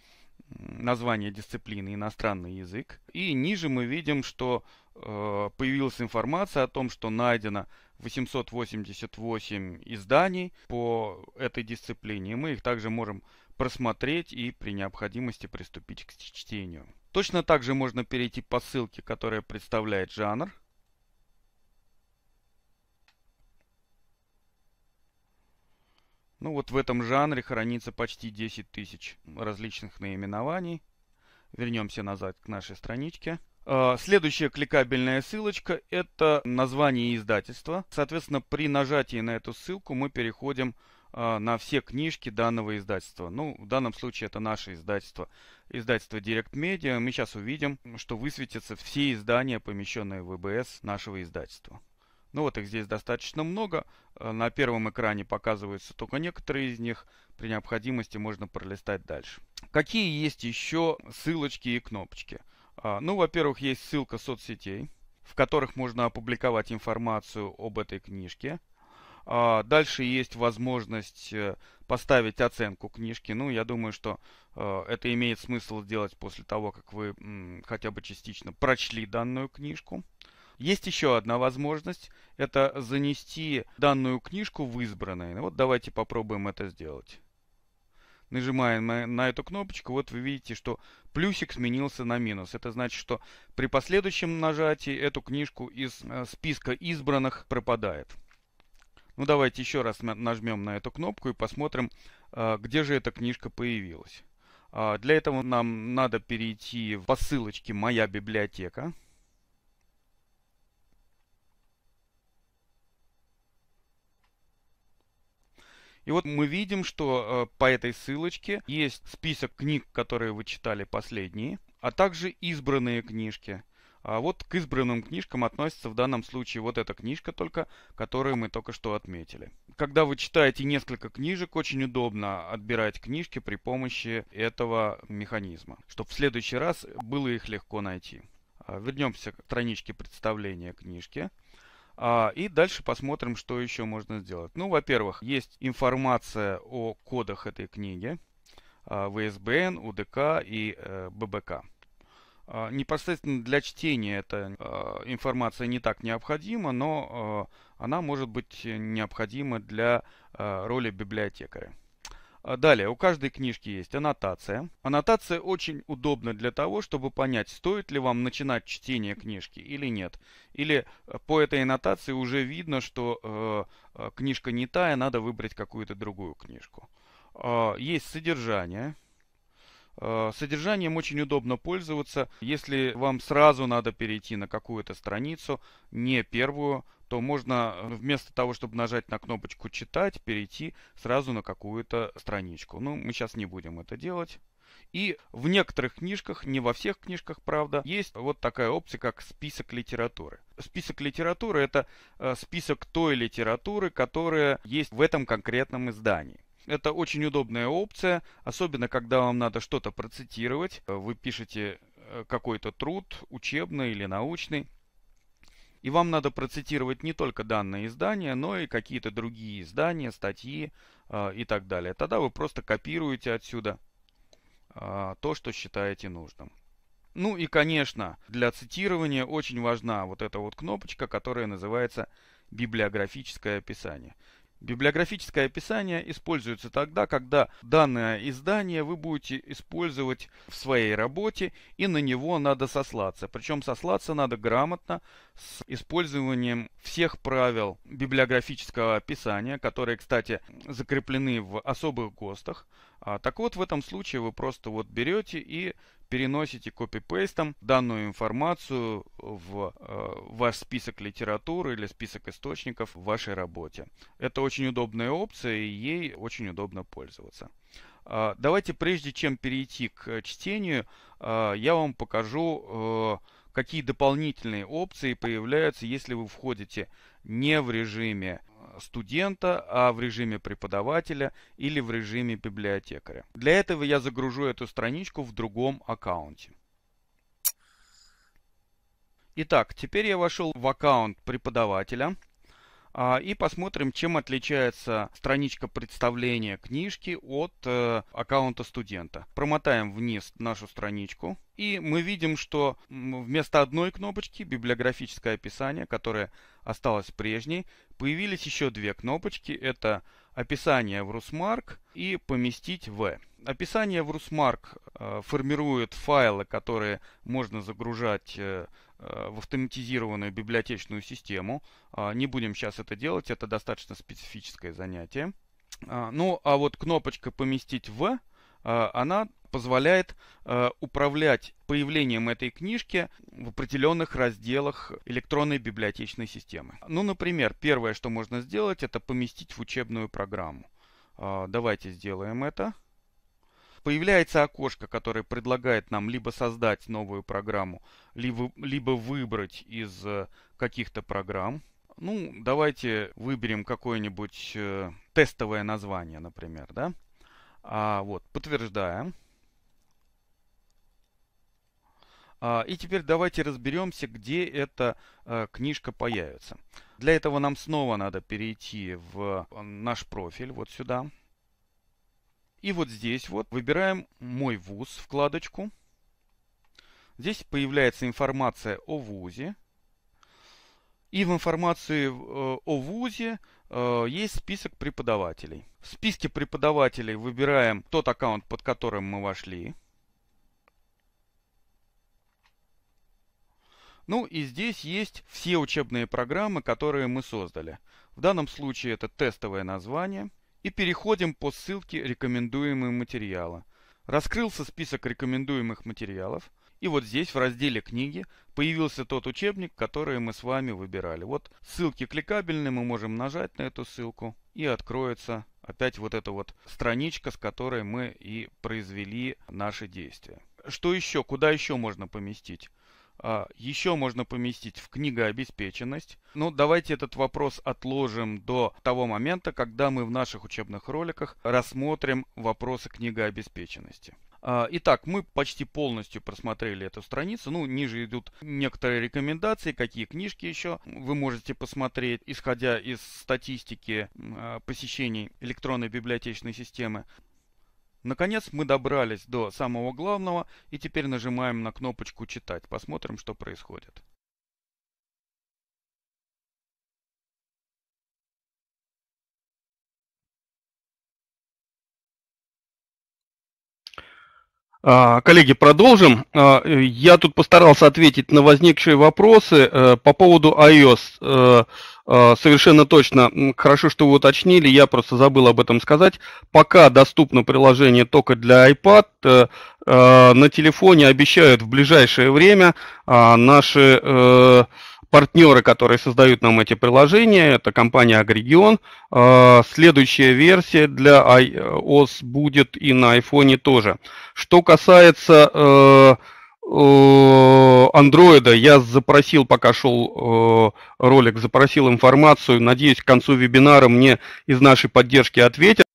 название дисциплины «Иностранный язык». И ниже мы видим, что э, появилась информация о том, что найдено 888 изданий по этой дисциплине. Мы их также можем просмотреть и при необходимости приступить к чтению. Точно так же можно перейти по ссылке, которая представляет жанр. Ну вот в этом жанре хранится почти 10 тысяч различных наименований. Вернемся назад к нашей страничке. А, следующая кликабельная ссылочка – это название издательства. Соответственно, при нажатии на эту ссылку мы переходим к а, на все книжки данного издательства. Ну, в данном случае это наше издательство. Издательство Direct Media. Мы сейчас увидим, что высветятся все издания, помещенные в ВБС нашего издательства. Ну вот их здесь достаточно много. А, на первом экране показываются только некоторые из них. При необходимости можно пролистать дальше. Какие есть еще ссылочки и кнопочки? А, ну, во-первых, есть ссылка соцсетей, в которых можно опубликовать информацию об этой книжке. А, дальше есть возможность э, поставить оценку книжки. Ну, я думаю, что э, это имеет смысл сделать после того, как вы хотя бы частично прочли данную книжку. Есть еще одна возможность, это занести данную книжку в избранное. Вот давайте попробуем это сделать. Нажимаем на, на эту кнопочку, вот вы видите, что плюсик сменился на минус. Это значит, что при последующем нажатии эту книжку из э, списка избранных пропадает. Ну давайте еще раз нажмем на эту кнопку и посмотрим, а, где же эта книжка появилась. А, для этого нам надо перейти по ссылочке «Моя библиотека». И вот мы видим, что а, по этой ссылочке есть список книг, которые вы читали последние, а также избранные книжки. А вот к избранным книжкам относится в данном случае вот эта книжка только, которую мы только что отметили. Когда вы читаете несколько книжек, очень удобно отбирать книжки при помощи этого механизма, чтобы в следующий раз было их легко найти. А, вернемся к страничке представления книжки. А, и дальше посмотрим, что еще можно сделать. Ну, во-первых, есть информация о кодах этой книги. А, ВСБН, УДК и э, ББК. А, непосредственно для чтения эта а, информация не так необходима, но а, она может быть необходима для роли библиотекаря. Далее, у каждой книжки есть аннотация. Аннотация очень удобна для того, чтобы понять, стоит ли вам начинать чтение книжки или нет. Или по этой аннотации уже видно, что э, книжка не та, и надо выбрать какую-то другую книжку. Э, есть содержание, Э, содержанием очень удобно пользоваться. Если вам сразу надо перейти на какую-то страницу, не первую, то можно э, вместо того, чтобы нажать на кнопочку «Читать», перейти сразу на какую-то страничку. Ну, мы сейчас не будем это делать. И в некоторых книжках, не во всех книжках, правда, есть вот такая опция, как список литературы. Список литературы – это э, список той литературы, которая есть в этом конкретном издании. Это очень удобная опция, особенно когда вам надо что-то процитировать. Э, вы пишете э, какой-то труд, учебный или научный. И вам надо процитировать не только данное издание, но и какие-то другие издания, статьи э, и так далее. Тогда вы просто копируете отсюда э, то, что считаете нужным. Ну и, конечно, для цитирования очень важна вот эта вот кнопочка, которая называется библиографическое описание. Библиографическое описание используется тогда, когда данное издание вы будете использовать в своей работе, и на него надо сослаться. Причем сослаться надо грамотно с использованием всех правил библиографического описания, которые, кстати, закреплены в особых ГОСТах. А так вот, в этом случае вы просто вот берете и переносите копипейстом данную информацию в э, ваш список литературы или список источников в вашей работе. Это очень удобная опция и ей очень удобно пользоваться. А, давайте прежде чем перейти к чтению, а, я вам покажу, э, какие дополнительные опции появляются, если вы входите не в режиме студента, а в режиме преподавателя или в режиме библиотекаря. Для этого я загружу эту страничку в другом аккаунте. Итак, теперь я вошел в аккаунт преподавателя. А, и посмотрим, чем отличается страничка представления книжки от э, аккаунта студента. Промотаем вниз нашу страничку. И мы видим, что вместо одной кнопочки библиографическое описание, которое осталось прежней, появились еще две кнопочки. Это описание в Русмарк и поместить в. Описание в Русмарк э, формирует файлы, которые можно загружать э, Э, в автоматизированную библиотечную систему. А, не будем сейчас это делать, это достаточно специфическое занятие. А, ну, а вот кнопочка «Поместить в» э, она позволяет э, управлять появлением этой книжки в определенных разделах электронной библиотечной системы. Ну, например, первое, что можно сделать, это поместить в учебную программу. А, давайте сделаем это появляется окошко, которое предлагает нам либо создать новую программу, либо, либо выбрать из э, каких-то программ. Ну, давайте выберем какое-нибудь э, тестовое название, например, да? А, вот, подтверждаем. А, и теперь давайте разберемся, где эта э, книжка появится. Для этого нам снова надо перейти в наш профиль, вот сюда. И вот здесь вот выбираем «Мой вуз» вкладочку. Здесь появляется информация о вузе. И в информации э, о ВУЗе э, есть список преподавателей. В списке преподавателей выбираем тот аккаунт, под которым мы вошли. Ну и здесь есть все учебные программы, которые мы создали. В данном случае это тестовое название – и переходим по ссылке рекомендуемые материала. Раскрылся список рекомендуемых материалов. И вот здесь в разделе книги появился тот учебник, который мы с вами выбирали. Вот ссылки кликабельные, мы можем нажать на эту ссылку и откроется опять вот эта вот страничка, с которой мы и произвели наши действия. Что еще? Куда еще можно поместить? А, еще можно поместить в книгообеспеченность. но ну, давайте этот вопрос отложим до того момента, когда мы в наших учебных роликах рассмотрим вопросы книгообеспеченности. А, итак, мы почти полностью просмотрели эту страницу. Ну, ниже идут некоторые рекомендации, какие книжки еще вы можете посмотреть, исходя из статистики а, посещений электронной библиотечной системы. Наконец мы добрались до самого главного и теперь нажимаем на кнопочку «Читать». Посмотрим, что происходит. А, коллеги, продолжим. А, э, я тут постарался ответить на возникшие вопросы э, по поводу iOS. Э, совершенно точно. Хорошо, что вы уточнили. Я просто забыл об этом сказать. Пока доступно приложение только для iPad. На телефоне обещают в ближайшее время а, наши партнеры, которые создают нам эти приложения, это компания Агрегион. А, следующая версия для iOS будет и на iPhone тоже. Что касается Андроида э, э, я запросил, пока шел э, ролик, запросил информацию. Надеюсь, к концу вебинара мне из нашей поддержки ответят.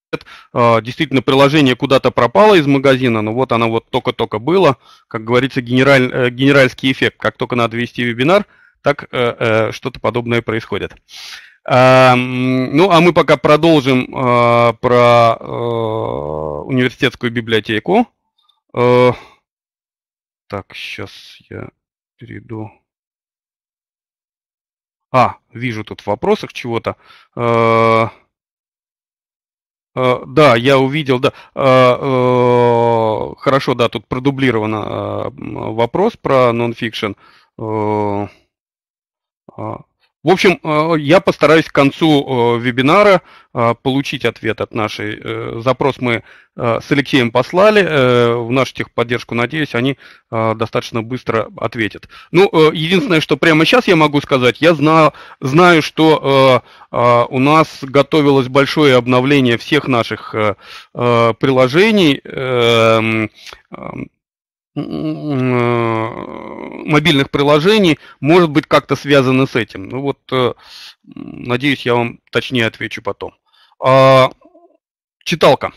А, действительно, приложение куда-то пропало из магазина, но вот оно вот только-только было. Как говорится, генераль, генеральский эффект. Как только надо вести вебинар, так э, э, что-то подобное происходит. Э, ну, а мы пока продолжим э, про э, университетскую библиотеку. Э, так, сейчас я перейду. А, вижу тут в вопросах чего-то. Э, э да, я увидел, да. Э, э, хорошо, да, тут продублирован вопрос про нонфикшн. А, в общем, а, я постараюсь к концу э, вебинара а, получить ответ от нашей. Э, запрос мы с Алексеем послали э, в нашу техподдержку. Надеюсь, они достаточно быстро ответят. Ну, единственное, что прямо сейчас я могу сказать, я знаю, знаю что у нас готовилось большое обновление всех наших приложений эм, эм, Э, мобильных приложений может быть как-то связано с этим. Ну вот, э, надеюсь, я вам точнее отвечу потом. А, читалка.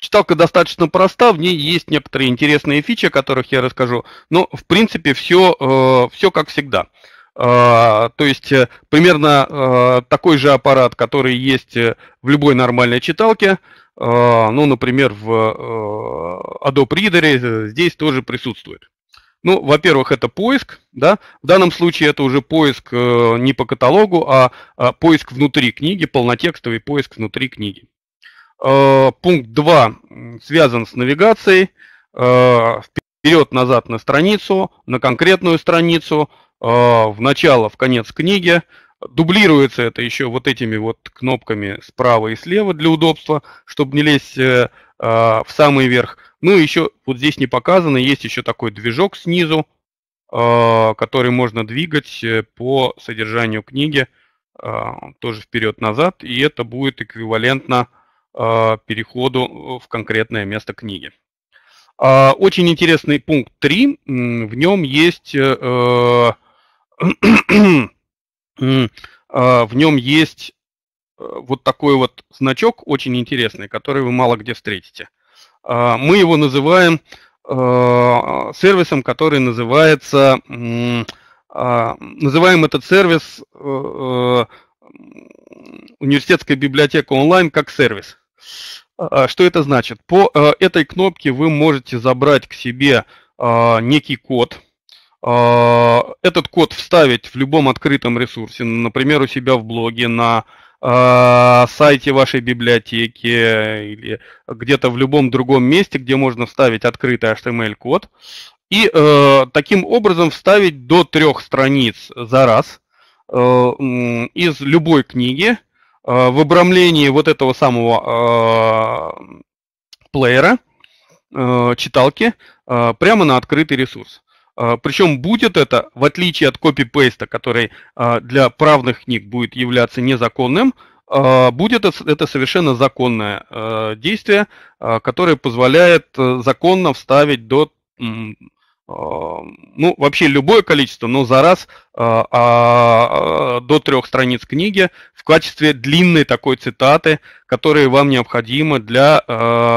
Читалка достаточно проста, в ней есть некоторые интересные фичи, о которых я расскажу, но в принципе все, э, все как всегда. А, то есть примерно такой же аппарат, который есть в любой нормальной читалке – а, ну, например, в э, Adobe Reader здесь тоже присутствует. Ну, во-первых, это поиск, да, в данном случае это уже поиск э, не по каталогу, а, а поиск внутри книги, полнотекстовый поиск внутри книги. А, пункт 2 связан с навигацией, вперед-назад на страницу, на конкретную страницу, в начало, в конец книги – Дублируется это еще вот этими вот кнопками справа и слева для удобства, чтобы не лезть э, а, в самый верх. Ну и еще вот здесь не показано, есть еще такой движок снизу, э, который можно двигать э, по содержанию книги э, тоже вперед-назад, и это будет эквивалентно э, переходу в конкретное место книги. Э, очень интересный пункт 3, в нем есть... Э, э [clears throat] А, в нем есть э, вот такой вот значок очень интересный, который вы мало где встретите. А, мы его называем а, сервисом, который называется... Называем этот сервис э, э, университетская библиотека онлайн как сервис. Что это значит? По этой кнопке вы можете забрать к себе некий код – а, этот код вставить в любом открытом ресурсе, например, у себя в блоге, на а, сайте вашей библиотеки или где-то в любом другом месте, где можно вставить открытый HTML-код. И э, таким образом вставить до трех страниц за раз э, из любой книги э, в обрамлении вот этого самого э, плеера, э, читалки, э, прямо на открытый ресурс. А, Причем будет это, в отличие от копипейста, который а, для правных книг будет являться незаконным, а, будет это совершенно законное действие, которое позволяет э, законно вставить до ну, вообще любое количество, но за раз а, а, а, до трех страниц книги в качестве длинной такой цитаты, которые вам необходимы для,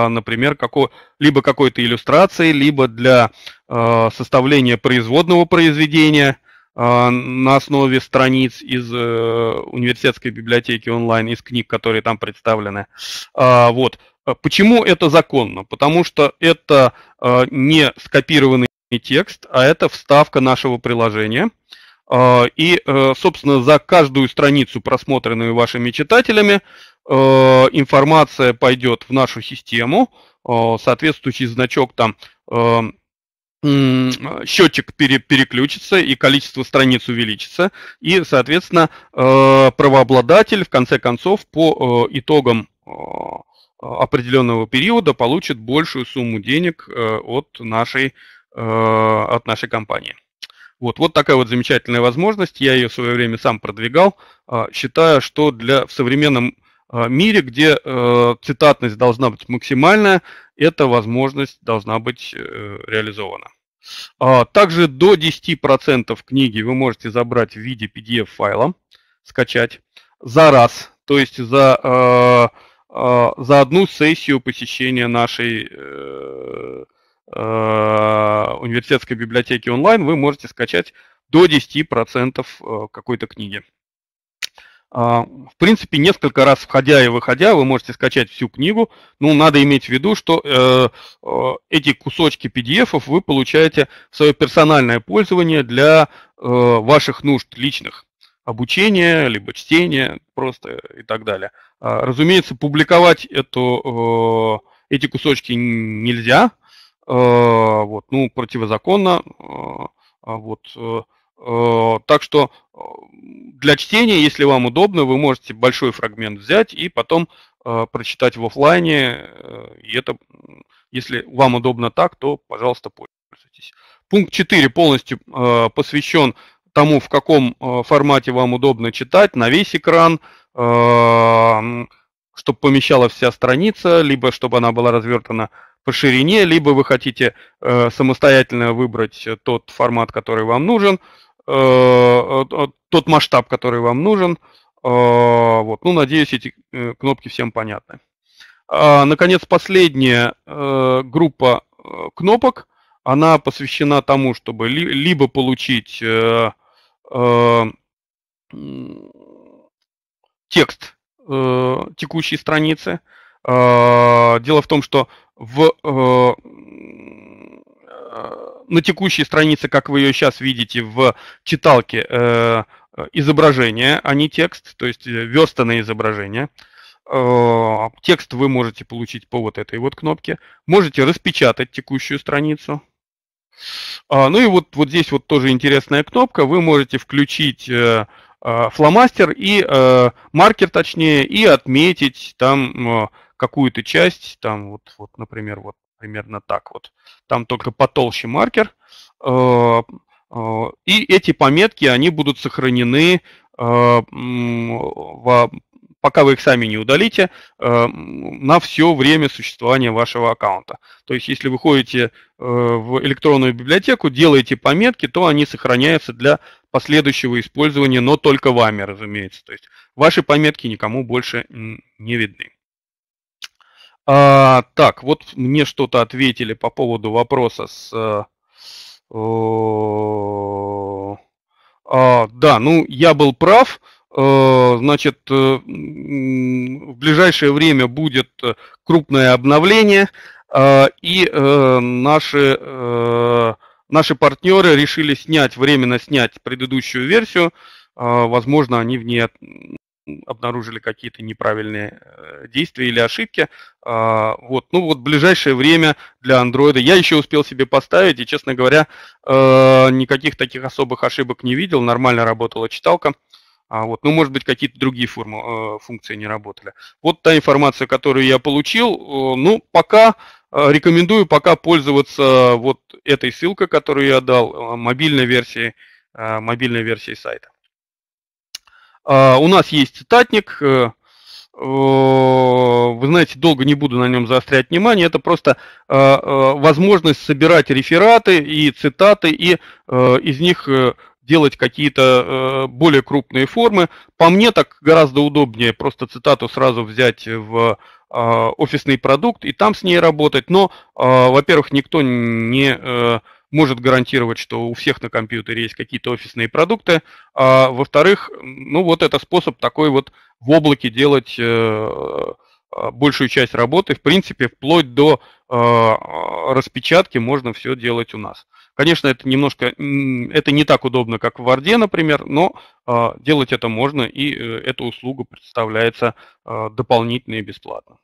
например, какого, либо какой-то иллюстрации, либо для составления производного произведения на основе страниц из э, университетской библиотеки онлайн, из книг, которые там представлены. вот. Э, почему это законно? Потому что это не скопированный текст, а это вставка нашего приложения. А, и, э, собственно, за каждую страницу, просмотренную вашими читателями, э, информация пойдет в нашу систему, э, соответствующий значок там счетчик переключится и количество страниц увеличится. И, соответственно, правообладатель в конце концов по итогам определенного периода получит большую сумму денег от нашей Э, от нашей компании. Вот, вот такая вот замечательная возможность. Я ее в свое время сам продвигал, а, считая, что для, в современном а, мире, где э, цитатность должна быть максимальная, эта возможность должна быть э, реализована. А, также до 10% книги вы можете забрать в виде PDF-файла, скачать за раз, то есть за, за одну сессию посещения нашей Э, университетской библиотеки онлайн вы можете скачать до 10% э, какой-то книги. А, в принципе, несколько раз входя и выходя, вы можете скачать всю книгу. Ну, надо иметь в виду, что э, эти кусочки PDF вы получаете в свое персональное пользование для ваших нужд личных. Обучение, либо чтение просто и так далее. А, разумеется, публиковать эту, эти кусочки нельзя, Э, вот, ну, противозаконно. Э, а вот, э, так что для чтения, если вам удобно, вы можете большой фрагмент взять и потом прочитать в офлайне. И это, если вам удобно так, то, пожалуйста, пользуйтесь. Пункт 4 полностью посвящен тому, в каком формате вам удобно читать, на весь экран, чтобы помещала вся страница, либо чтобы она была развертана по ширине, либо вы хотите э, самостоятельно выбрать тот формат, который вам нужен, э, э, э тот масштаб, который вам нужен. Э, вот. Ну, надеюсь, эти э, кнопки всем понятны. А, наконец, последняя э, группа кнопок, она посвящена тому, чтобы ли, либо получить э, э, текст э, текущей страницы, а, дело в том, что в, э, на текущей странице, как вы ее сейчас видите, в читалке э, изображение, а не текст, то есть э, верстанное изображение. Текст вы можете получить по вот этой вот кнопке. Можете распечатать текущую страницу. А, ну и вот, вот здесь вот тоже интересная кнопка. Вы можете включить фломастер и маркер, точнее, и отметить там какую-то часть, там вот, вот например, вот примерно так вот. Там только потолще маркер. А, а, и эти пометки, они будут сохранены, а, пока вы их сами не удалите, на все время существования вашего аккаунта. То есть, если вы ходите в электронную библиотеку, делаете пометки, то они сохраняются для последующего использования, но только вами, разумеется. То есть, ваши пометки никому больше не видны. А, так, вот мне что-то ответили по поводу вопроса с... Э, а, да, ну я был прав. Э, значит, э, в ближайшее время будет крупное обновление, э, и наши, наши партнеры решили снять, временно снять предыдущую версию. Возможно, они в ней обнаружили какие-то неправильные э, действия или ошибки. А, вот, ну вот ближайшее время для Android я еще успел себе поставить, и, честно говоря, э, никаких таких особых ошибок не видел, нормально работала читалка. А вот, ну, может быть, какие-то другие формы, э, функции не работали. Вот та информация, которую я получил. Ну, пока рекомендую пока пользоваться вот этой ссылкой, которую я дал, мобильной версией, мобильной версией сайта. А, у нас есть цитатник. Э, э, вы знаете, долго не буду на нем заострять внимание. Это просто э, возможность собирать рефераты и цитаты, и из них делать какие-то более крупные формы. По мне так гораздо удобнее просто цитату сразу взять в офисный продукт и там с ней работать. Но, во-первых, никто не может гарантировать, что у всех на компьютере есть какие-то офисные продукты. А, во-вторых, ну вот это способ такой вот в облаке делать э, а, большую часть работы. В принципе, вплоть до э, распечатки можно все делать у нас. Конечно, это немножко, это не так удобно, как в Варде, например, но э, делать это можно, и э, эта услуга представляется э, дополнительно и бесплатно.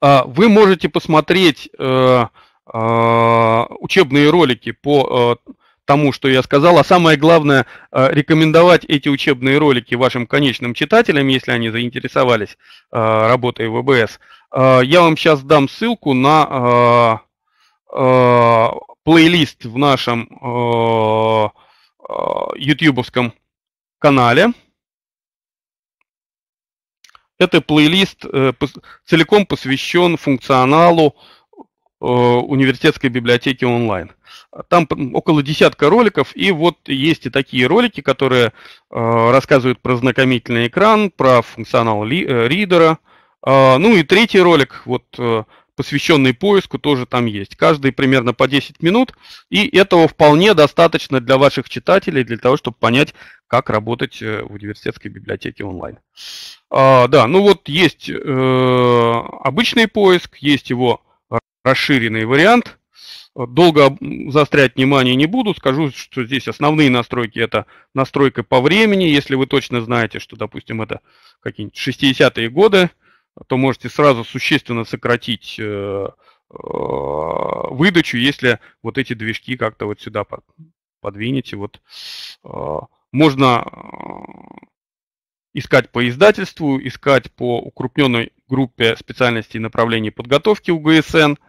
Э, вы можете посмотреть... Э, а, учебные ролики по а, тому, что я сказал, а самое главное, а, рекомендовать эти учебные ролики вашим конечным читателям, если они заинтересовались работой ВБС. Я вам сейчас дам ссылку на плейлист в нашем ютубовском канале. Это плейлист э, целиком посвящен функционалу Э, университетской библиотеки онлайн. Там около десятка роликов, и вот есть и такие ролики, которые э, рассказывают про знакомительный экран, про функционал э, ридера. А, ну и третий ролик, вот посвященный поиску, тоже там есть. Каждый примерно по 10 минут, и этого вполне достаточно для ваших читателей, для того, чтобы понять, как работать в университетской библиотеке онлайн. А, да, ну вот есть э, обычный поиск, есть его расширенный вариант. Долго заострять внимание не буду. Скажу, что здесь основные настройки – это настройка по времени. Если вы точно знаете, что, допустим, это какие-нибудь 60-е годы, то можете сразу существенно сократить э, э, выдачу, если вот эти движки как-то вот сюда подвинете. Вот э, можно искать по издательству, искать по укрупненной группе специальностей и направлений подготовки УГСН –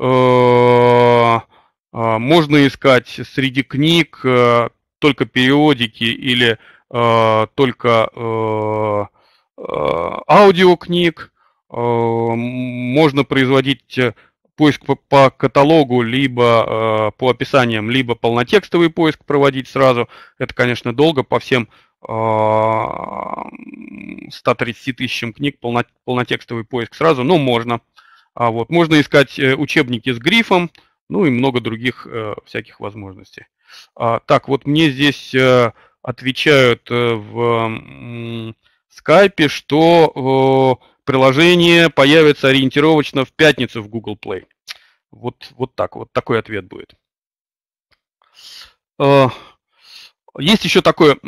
Э, э, можно искать среди книг э, только периодики или только аудиокниг. Можно производить поиск по, каталогу, либо по описаниям, либо полнотекстовый поиск проводить сразу. Это, конечно, долго по всем 130 тысячам книг полнотекстовый поиск сразу, но можно. А вот можно искать э, учебники с грифом, ну и много других э, всяких возможностей. А, так, вот мне здесь э, отвечают в Skype, что приложение появится ориентировочно в пятницу в Google Play. Вот, вот так, вот такой ответ будет. А, есть еще такой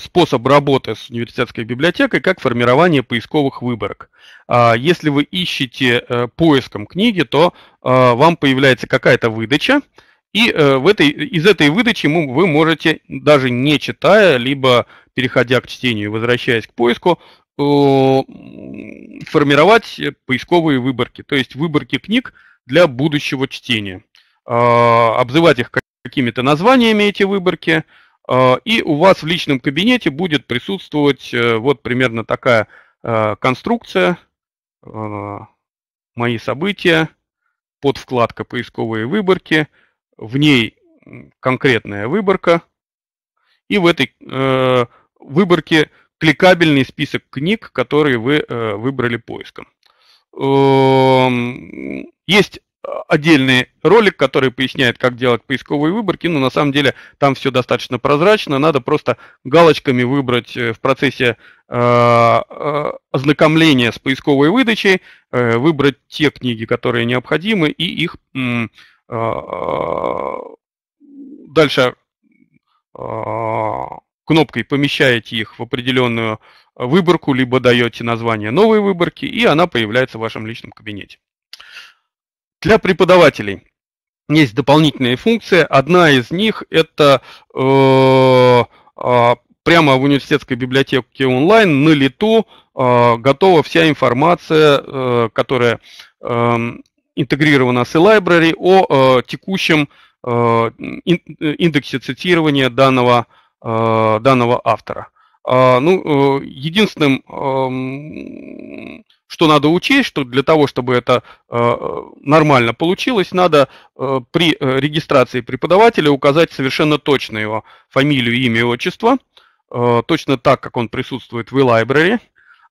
способ работы с университетской библиотекой, как формирование поисковых выборок. А, если вы ищете э, поиском книги, то э, вам появляется какая-то выдача, и э, в этой, из этой выдачи вы можете, даже не читая, либо переходя к чтению, возвращаясь к поиску, формировать поисковые выборки, то есть выборки книг для будущего чтения. А, обзывать их какими-то названиями эти выборки – Э, и у вас в личном кабинете будет присутствовать э, вот примерно такая э, конструкция, мои события, под вкладка поисковые выборки, в ней конкретная выборка, и в этой выборке кликабельный список книг, которые вы выбрали поиском. Эм, есть отдельный ролик, который поясняет, как делать поисковые выборки, но ну, на самом деле там все достаточно прозрачно, надо просто галочками выбрать э, в процессе э, э, ознакомления с поисковой выдачей, выбрать те книги, которые необходимы, и их дальше кнопкой помещаете их в определенную выборку, либо даете название новой выборки, и она появляется в вашем личном кабинете. Для преподавателей есть дополнительные функции. Одна из них это э, а, прямо в университетской библиотеке онлайн на лету а, готова вся информация, э, которая эм, интегрирована с e-library о э, текущем индексе цитирования данного, данного автора. А, ну, э, единственным, что надо учесть, что для того, чтобы это э, нормально получилось, надо э, при регистрации преподавателя указать совершенно точно его фамилию, имя и отчество, точно так, как он присутствует в e-library.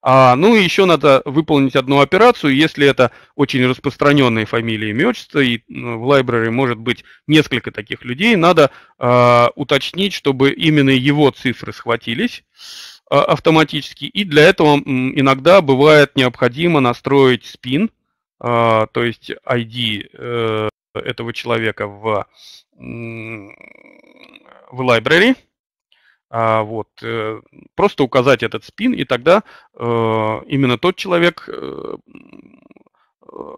А, ну и еще надо выполнить одну операцию, если это очень распространенные фамилии, имя, отчество, и ну, в library может быть несколько таких людей, надо а, уточнить, чтобы именно его цифры схватились а, автоматически, и для этого иногда бывает необходимо настроить спин, а, то есть ID а, э, этого человека в, в library, а, вот, э, просто указать этот спин, и тогда э, именно тот человек э,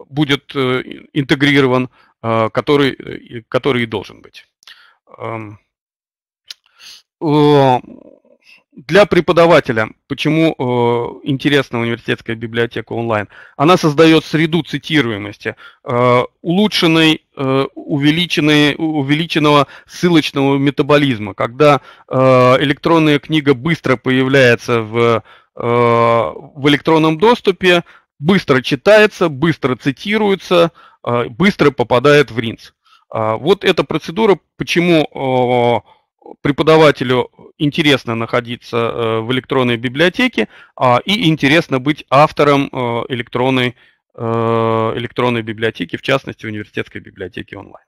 будет интегрирован, который, который и должен быть. Эм, для преподавателя, почему э, интересна университетская библиотека онлайн? Она создает среду цитируемости, э, улучшенной, э, увеличенной, увеличенного ссылочного метаболизма, когда э, электронная книга быстро появляется в, э, в электронном доступе, быстро читается, быстро цитируется, э, быстро попадает в РИНС. Э, а вот эта процедура, почему... Э, преподавателю интересно находиться э, в электронной библиотеке а, и интересно быть автором э, электронной, э, электронной библиотеки, в частности, университетской библиотеки онлайн.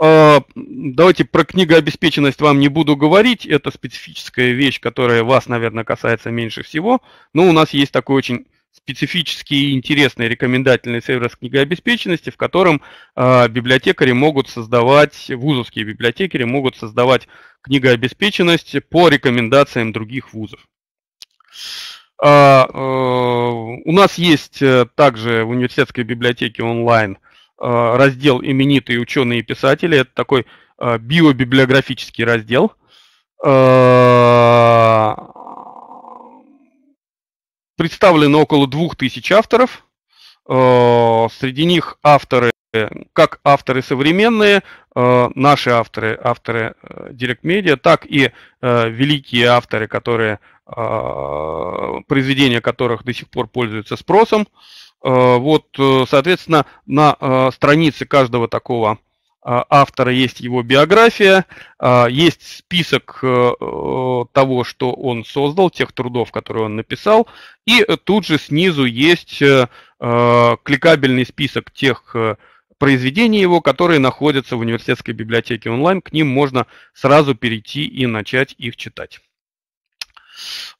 А, давайте про книгообеспеченность вам не буду говорить. Это специфическая вещь, которая вас, наверное, касается меньше всего. Но у нас есть такой очень специфический и интересный рекомендательный сервис книгообеспеченности, в котором э, библиотекари могут создавать, вузовские библиотекари могут создавать книгообеспеченность по рекомендациям других вузов. Э, э, у нас есть э, также в университетской библиотеке онлайн э, раздел «Именитые ученые и писатели». Это такой э, биобиблиографический раздел – Представлено около двух тысяч авторов. Э, среди них авторы, как авторы современные, э, наши авторы, авторы э, Direct Media, так и великие авторы, которые, произведения которых до сих пор пользуются спросом. Вот, соответственно, на странице каждого такого а, автора есть его биография, а, есть список э, э, того, что он создал, тех трудов, которые он написал, и тут же снизу есть э, кликабельный список тех произведений его, которые находятся в университетской библиотеке онлайн. К ним можно сразу перейти и начать их читать.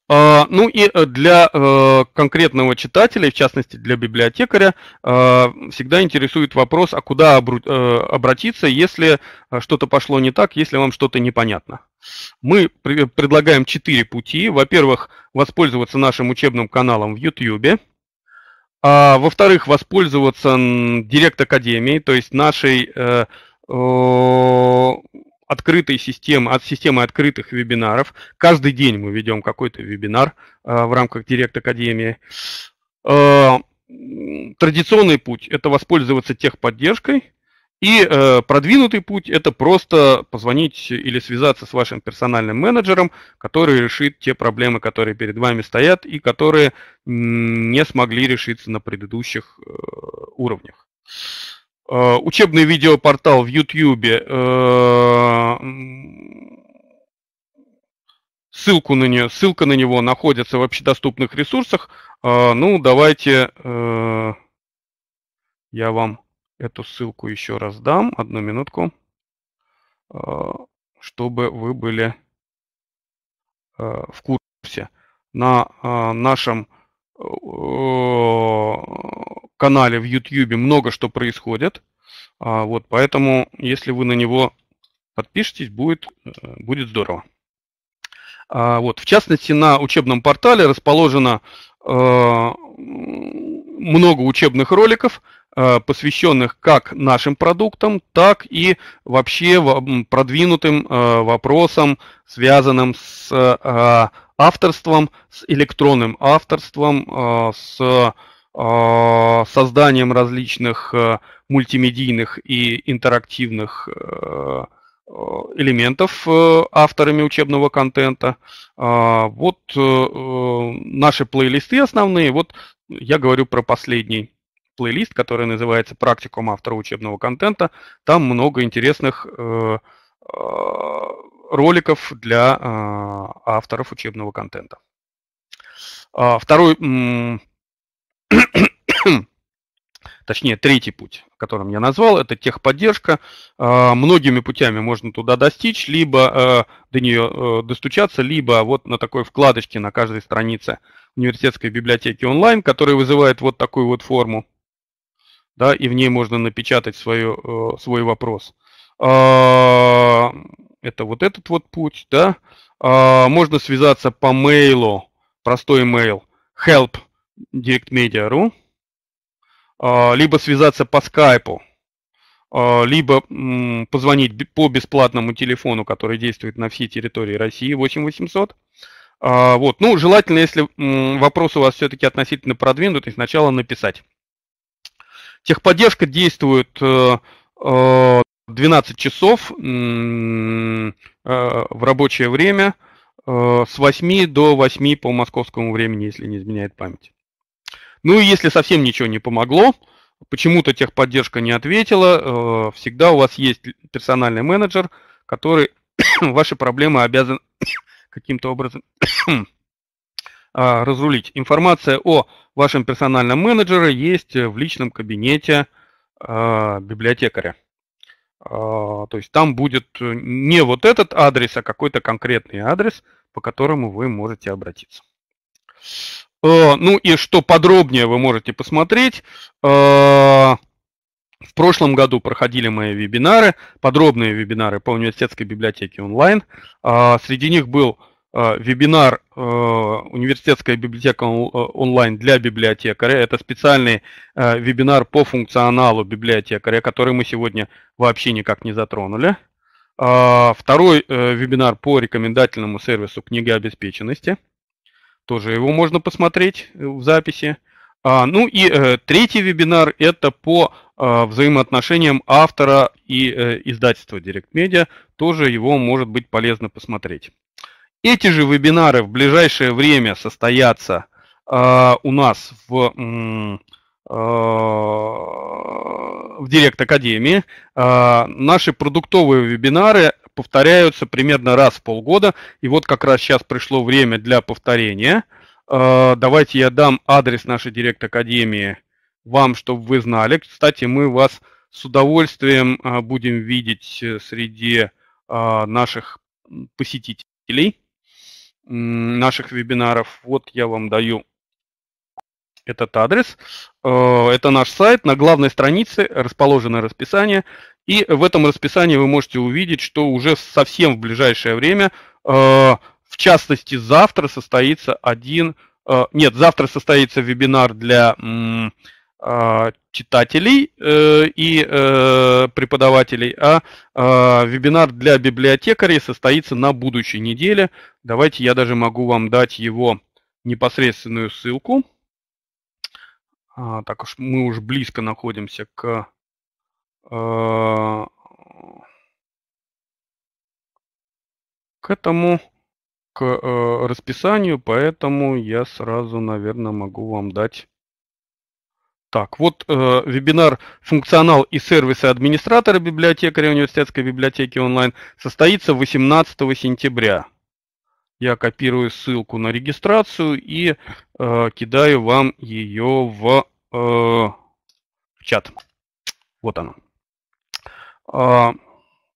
А, ну и э, для э, конкретного читателя, в частности для библиотекаря, а, всегда интересует вопрос, а куда э, обратиться, если что-то пошло не так, если вам что-то непонятно. Мы предлагаем четыре пути. Во-первых, воспользоваться нашим учебным каналом в YouTube. А, во-вторых, воспользоваться Директ Академией, то есть нашей открытой системы, от системы открытых вебинаров. Каждый день мы ведем какой-то вебинар э, в рамках Директ Академии. Э, традиционный путь – это воспользоваться техподдержкой, и э, продвинутый путь – это просто позвонить или связаться с вашим персональным менеджером, который решит те проблемы, которые перед вами стоят и которые не смогли решиться на предыдущих э, уровнях. Э, учебный видеопортал в Ютьюбе. Э, ссылку на нее, ссылка на него находится в общедоступных ресурсах. Э, ну, давайте я вам эту ссылку еще раз дам. Одну минутку, чтобы вы были в курсе. На нашем Э, канале в YouTube много что происходит. А, вот, поэтому, если вы на него подпишетесь, будет, э, будет здорово. А, вот, в частности, на учебном портале расположено э, много учебных роликов, посвященных как нашим продуктам, так и вообще продвинутым вопросам, связанным с авторством, с электронным авторством, а, с а, созданием различных э, мультимедийных и интерактивных э, э, элементов авторами учебного контента. А, вот наши плейлисты основные. Вот я говорю про последний плейлист, который называется «Практикум автора учебного контента». Там много интересных роликов для а, авторов учебного контента. А, второй, [coughs] точнее, третий путь, которым я назвал, это техподдержка. А, многими путями можно туда достичь, либо э, до нее э, достучаться, либо вот на такой вкладочке на каждой странице университетской библиотеки онлайн, которая вызывает вот такую вот форму, да, и в ней можно напечатать свое, э, свой вопрос это вот этот вот путь, да. А, можно связаться по мейлу, простой мейл, help directmedia.ru, а, либо связаться по скайпу, а, либо м, позвонить по бесплатному телефону, который действует на всей территории России, 8 800. А, вот. Ну, желательно, если м, вопрос у вас все-таки относительно продвинутый, сначала написать. Техподдержка действует э, э, 12 часов э, в рабочее время э, с 8 до 8 по московскому времени, если не изменяет память. Ну и если совсем ничего не помогло, почему-то техподдержка не ответила, э, всегда у вас есть персональный менеджер, который [coughs] ваши проблемы обязан [coughs] каким-то образом [coughs] а, разрулить. Информация о вашем персональном менеджере есть в личном кабинете а, библиотекаря. А, то есть там будет э, не вот этот адрес, а какой-то конкретный адрес, по которому вы можете обратиться. А, ну и что подробнее вы можете посмотреть. А, в прошлом году проходили мои вебинары, подробные вебинары по университетской библиотеке онлайн. Среди них был Э, вебинар э, «Университетская библиотека э, онлайн для библиотекаря». Это специальный вебинар по функционалу библиотекаря, который мы сегодня вообще никак не затронули. А, второй вебинар по рекомендательному сервису книга обеспеченности. Тоже его можно посмотреть в записи. А, ну и третий вебинар – это по взаимоотношениям автора и издательства Direct Тоже его может быть полезно посмотреть. Эти же вебинары в ближайшее время состоятся э, у нас в, э, в Директ Академии. Э, наши продуктовые вебинары повторяются примерно раз в полгода. И вот как раз сейчас пришло время для повторения. Э, давайте я дам адрес нашей Директ Академии вам, чтобы вы знали. Кстати, мы вас с удовольствием будем видеть э, среди наших посетителей наших вебинаров. Вот я вам даю этот адрес. Э, это наш сайт. На главной странице расположено расписание. И в этом расписании вы можете увидеть, что уже совсем в ближайшее время, э, в частности завтра состоится один... Э, нет, завтра состоится вебинар для а, читателей э, и э, преподавателей, а, а вебинар для библиотекарей состоится на будущей неделе. Давайте я даже могу вам дать его непосредственную ссылку. А, так уж мы уж близко находимся к к этому к э, расписанию, поэтому я сразу, наверное, могу вам дать так, вот э, вебинар «Функционал и сервисы администратора библиотекаря университетской библиотеки онлайн» состоится 18 сентября. Я копирую ссылку на регистрацию и э, кидаю вам ее в, э, в чат. Вот она. Э,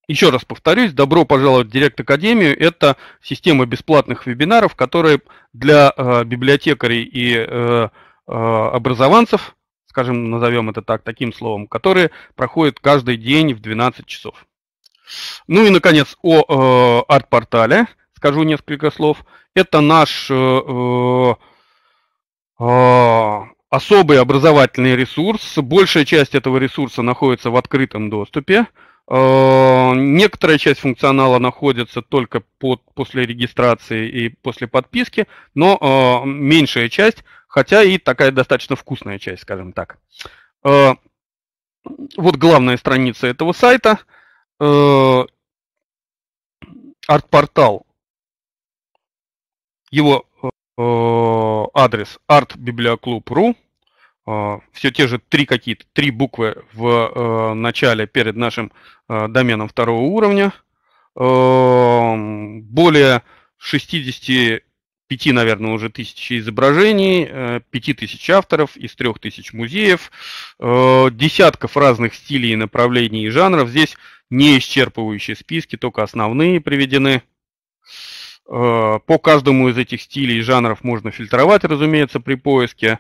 еще раз повторюсь, добро пожаловать в Директ Академию. Это система бесплатных вебинаров, которые для э, библиотекарей и э, э образованцев – скажем, назовем это так, таким словом, которые проходят каждый день в 12 часов. Ну и, наконец, о э, арт-портале скажу несколько слов. Это наш э, э, э особый образовательный ресурс. Большая часть этого ресурса находится в открытом доступе. Э, некоторая часть функционала находится только под, после регистрации и после подписки, но э, меньшая часть Хотя и такая достаточно вкусная часть, скажем так. Э, вот главная страница этого сайта. Э, арт-портал. Его э, адрес artbiblioclub.ru. Все те же три какие-то, три буквы в начале перед нашим доменом второго уровня. Более 60 пяти, наверное, уже тысячи изображений, э, пяти тысяч авторов из трех тысяч музеев, э, десятков разных стилей, и направлений и жанров. Здесь не исчерпывающие списки, только основные приведены. Э, по каждому из этих стилей и жанров можно фильтровать, разумеется, при поиске.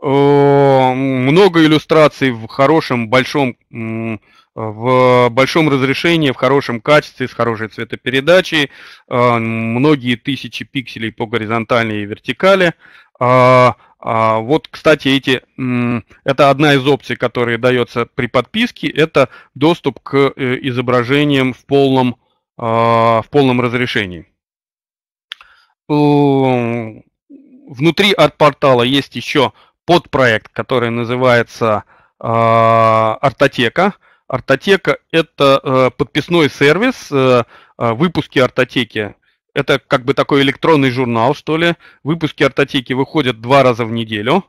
Много иллюстраций в хорошем, большом в большом разрешении, в хорошем качестве, с хорошей цветопередачей, а, многие тысячи пикселей по горизонтали и вертикали. А, а вот, кстати, эти, это одна из опций, которые дается при подписке, это доступ к э, изображениям в полном, в полном разрешении. Внутри арт-портала есть еще подпроект, который называется «Артотека». Артотека – это э, подписной сервис, э, э, выпуски Артотеки. Это как бы такой электронный журнал, что ли. Выпуски Артотеки выходят два раза в неделю.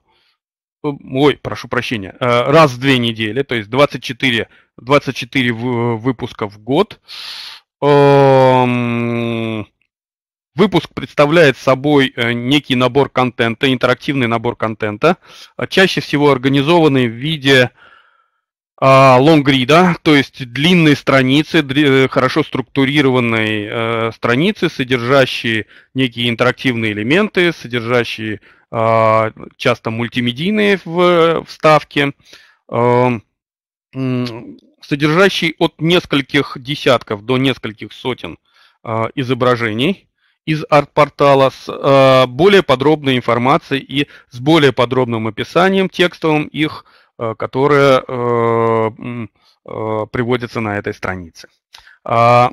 Ой, прошу прощения, э, раз в две недели, то есть 24, 24 в, выпуска в год. Эм... Выпуск представляет собой э, некий набор контента, интерактивный набор контента, а чаще всего организованный в виде лонгрида, а, то есть длинные страницы, э, хорошо структурированные э, страницы, содержащие некие интерактивные элементы, содержащие а, часто мультимедийные э, вставки, а, содержащие от нескольких десятков до нескольких сотен изображений из арт-портала с более подробной информацией и с более подробным описанием текстовым их Э, которая э, э, приводится на этой странице. А,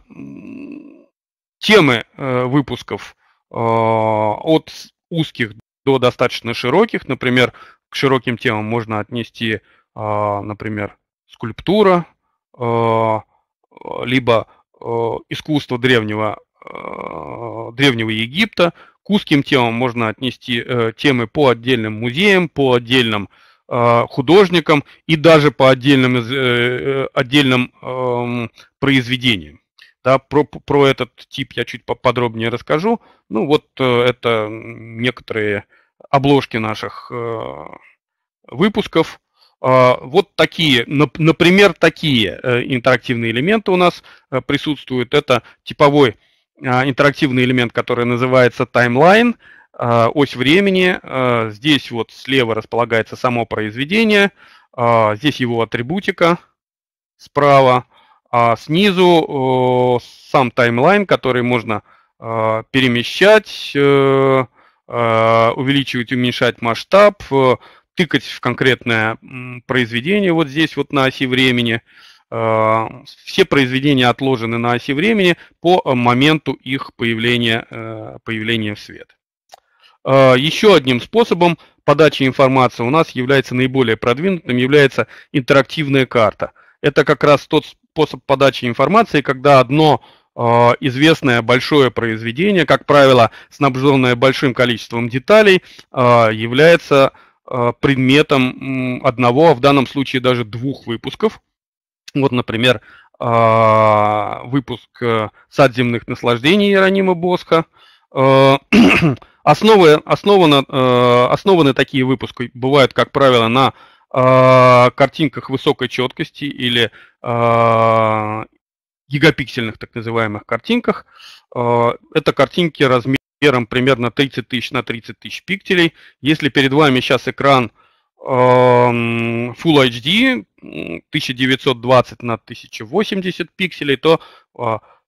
темы выпусков от узких до достаточно широких. Например, к широким темам можно отнести, а, например, скульптура, либо искусство древнего, древнего Египта. К узким темам можно отнести темы по отдельным музеям, по отдельным Э, художникам и даже по отдельным, э, э, отдельным эм, произведениям. Да, про, про этот тип я чуть подробнее расскажу. Ну вот это некоторые обложки наших выпусков. А, вот такие, например, такие интерактивные элементы у нас присутствуют. Это типовой а, интерактивный элемент, который называется таймлайн. А, ось времени. А, здесь вот слева располагается само произведение, а, здесь его атрибутика справа, а снизу сам таймлайн, который можно перемещать, э, увеличивать, уменьшать масштаб, э, тыкать в конкретное произведение вот здесь вот на оси времени. Все произведения отложены на оси времени по э, моменту их появления, появления в свет. А, еще одним способом подачи информации у нас является наиболее продвинутым, является интерактивная карта. Это как раз тот способ подачи информации, когда одно а, известное большое произведение, как правило, снабженное большим количеством деталей, а, является предметом одного, а в данном случае даже двух выпусков. Вот, например, выпуск э, «Сад земных наслаждений» Иеронима Босха, [clears throat] Основы, основаны, э, основаны такие выпуски бывают, как правило, на э, картинках высокой четкости или э, гигапиксельных так называемых картинках. это картинки размером примерно 30 тысяч на 30 тысяч пикселей. Если перед вами сейчас экран эм, Full HD 1920 на 1080 пикселей, то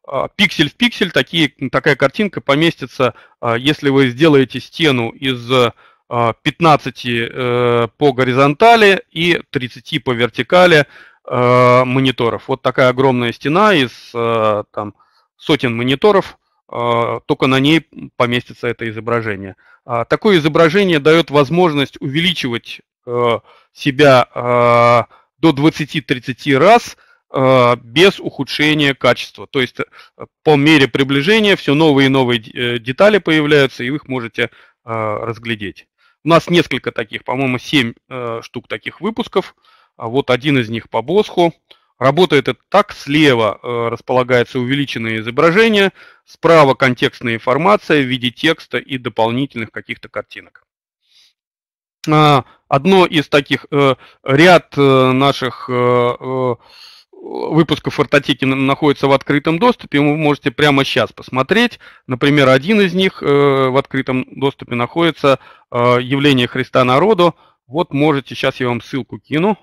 а, пиксель в пиксель такие, такая картинка поместится, а, если вы сделаете стену из 15 а, э, по горизонтали и 30 по вертикали мониторов. Вот такая огромная стена из там, сотен мониторов, только на ней поместится это изображение. Такое изображение дает возможность увеличивать э, себя до 20-30 раз – Э, без ухудшения качества. То есть э, по мере приближения все новые и новые э, детали появляются, и вы их можете разглядеть. У нас несколько таких, по-моему, 7 штук таких выпусков. А вот один из них по Босху. Работает это так, слева располагается увеличенное изображение, справа контекстная информация в виде текста и дополнительных каких-то картинок. А, одно из таких, ряд наших выпусков «Артотеки» находится в открытом доступе, вы можете прямо сейчас посмотреть. Например, один из них э, в открытом доступе находится э, «Явление Христа народу». Вот можете, сейчас я вам ссылку кину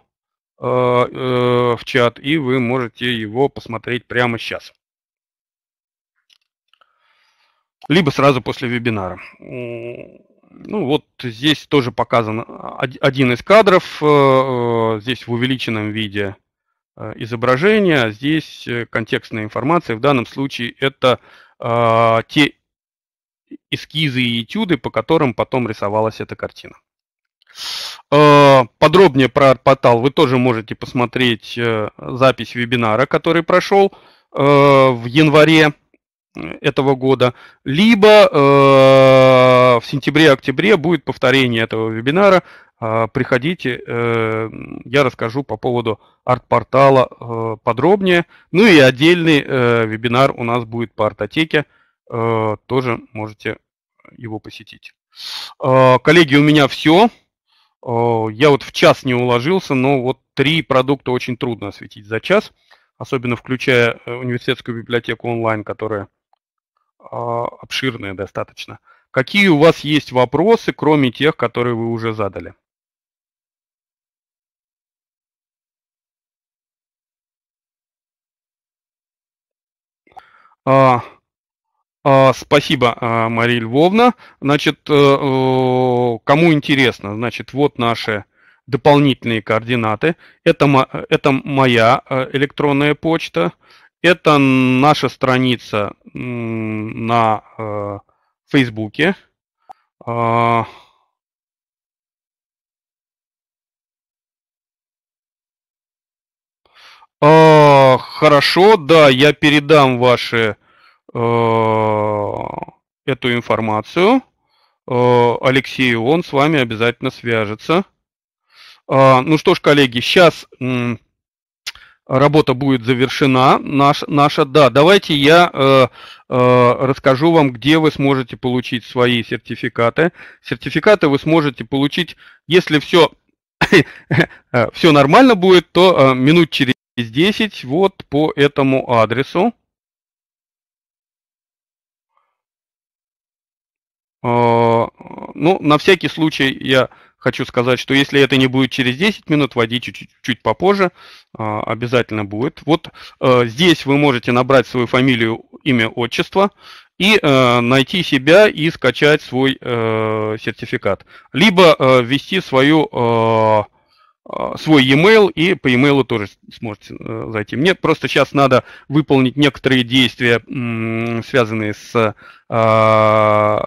э, в чат, и вы можете его посмотреть прямо сейчас. Либо сразу после вебинара. Ну вот здесь тоже показан а, один из кадров, здесь в увеличенном виде – Э, изображения, здесь э, контекстная информация. В данном случае это э, те эскизы и этюды, по которым потом рисовалась эта картина. Э, подробнее про портал вы тоже можете посмотреть э, запись вебинара, который прошел э, в январе этого года, либо э, в сентябре-октябре будет повторение этого вебинара. Э, приходите, э, я расскажу по поводу арт-портала подробнее. Ну и отдельный вебинар у нас будет по артотеке, тоже можете его посетить. коллеги, у меня все. я вот в час не уложился, но вот три продукта очень трудно осветить за час особенно включая университетскую библиотеку онлайн, которая а, обширные достаточно. Какие у вас есть вопросы, кроме тех, которые вы уже задали? А, а, спасибо, а, Мария Львовна. Значит, э, кому интересно, значит, вот наши дополнительные координаты. Это, э, это моя э, электронная почта, это наша страница на э, Фейсбуке. Э, э, хорошо, да, я передам ваши э, эту информацию э, Алексею, он с вами обязательно свяжется. А, ну что ж, коллеги, сейчас работа будет завершена, наш, наша, да, давайте я э, э, расскажу вам, где вы сможете получить свои сертификаты. Сертификаты вы сможете получить, если все, [coughs] все нормально будет, то э, минут через 10 вот по этому адресу. Э, ну, на всякий случай я хочу сказать, что если это не будет через 10 минут, вводите чуть-чуть попозже, а, обязательно будет. Вот э, здесь вы можете набрать свою фамилию, имя, отчество и э, найти себя и скачать свой э, сертификат. Либо ввести свою а, свой e-mail и по e-mail тоже сможете э, зайти. Мне просто сейчас надо выполнить некоторые действия, связанные с а,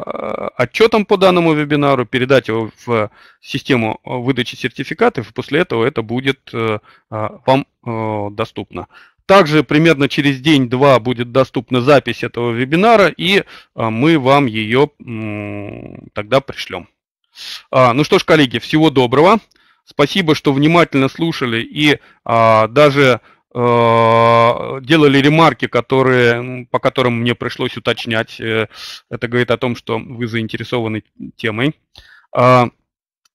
отчетом по данному вебинару, передать его в систему выдачи сертификатов, и после этого это будет э, а, вам э, доступно. Также примерно через день-два будет доступна запись этого вебинара, и мы вам ее тогда пришлем. Ну что ж, коллеги, всего доброго. Спасибо, что внимательно слушали и а, даже а, делали ремарки, которые, по которым мне пришлось уточнять. Э, это говорит о том, что вы заинтересованы темой. А,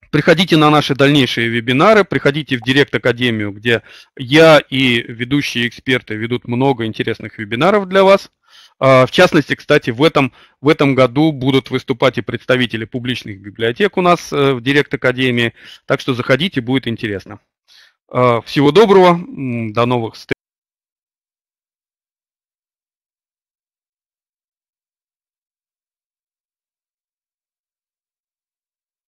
приходите на наши дальнейшие вебинары, приходите в Директ Академию, где я и ведущие эксперты ведут много интересных вебинаров для вас. А, в частности, кстати, в этом, в этом году будут выступать и представители публичных библиотек у нас э, в Директ Академии. Так что заходите, будет интересно. А, всего доброго, до новых встреч.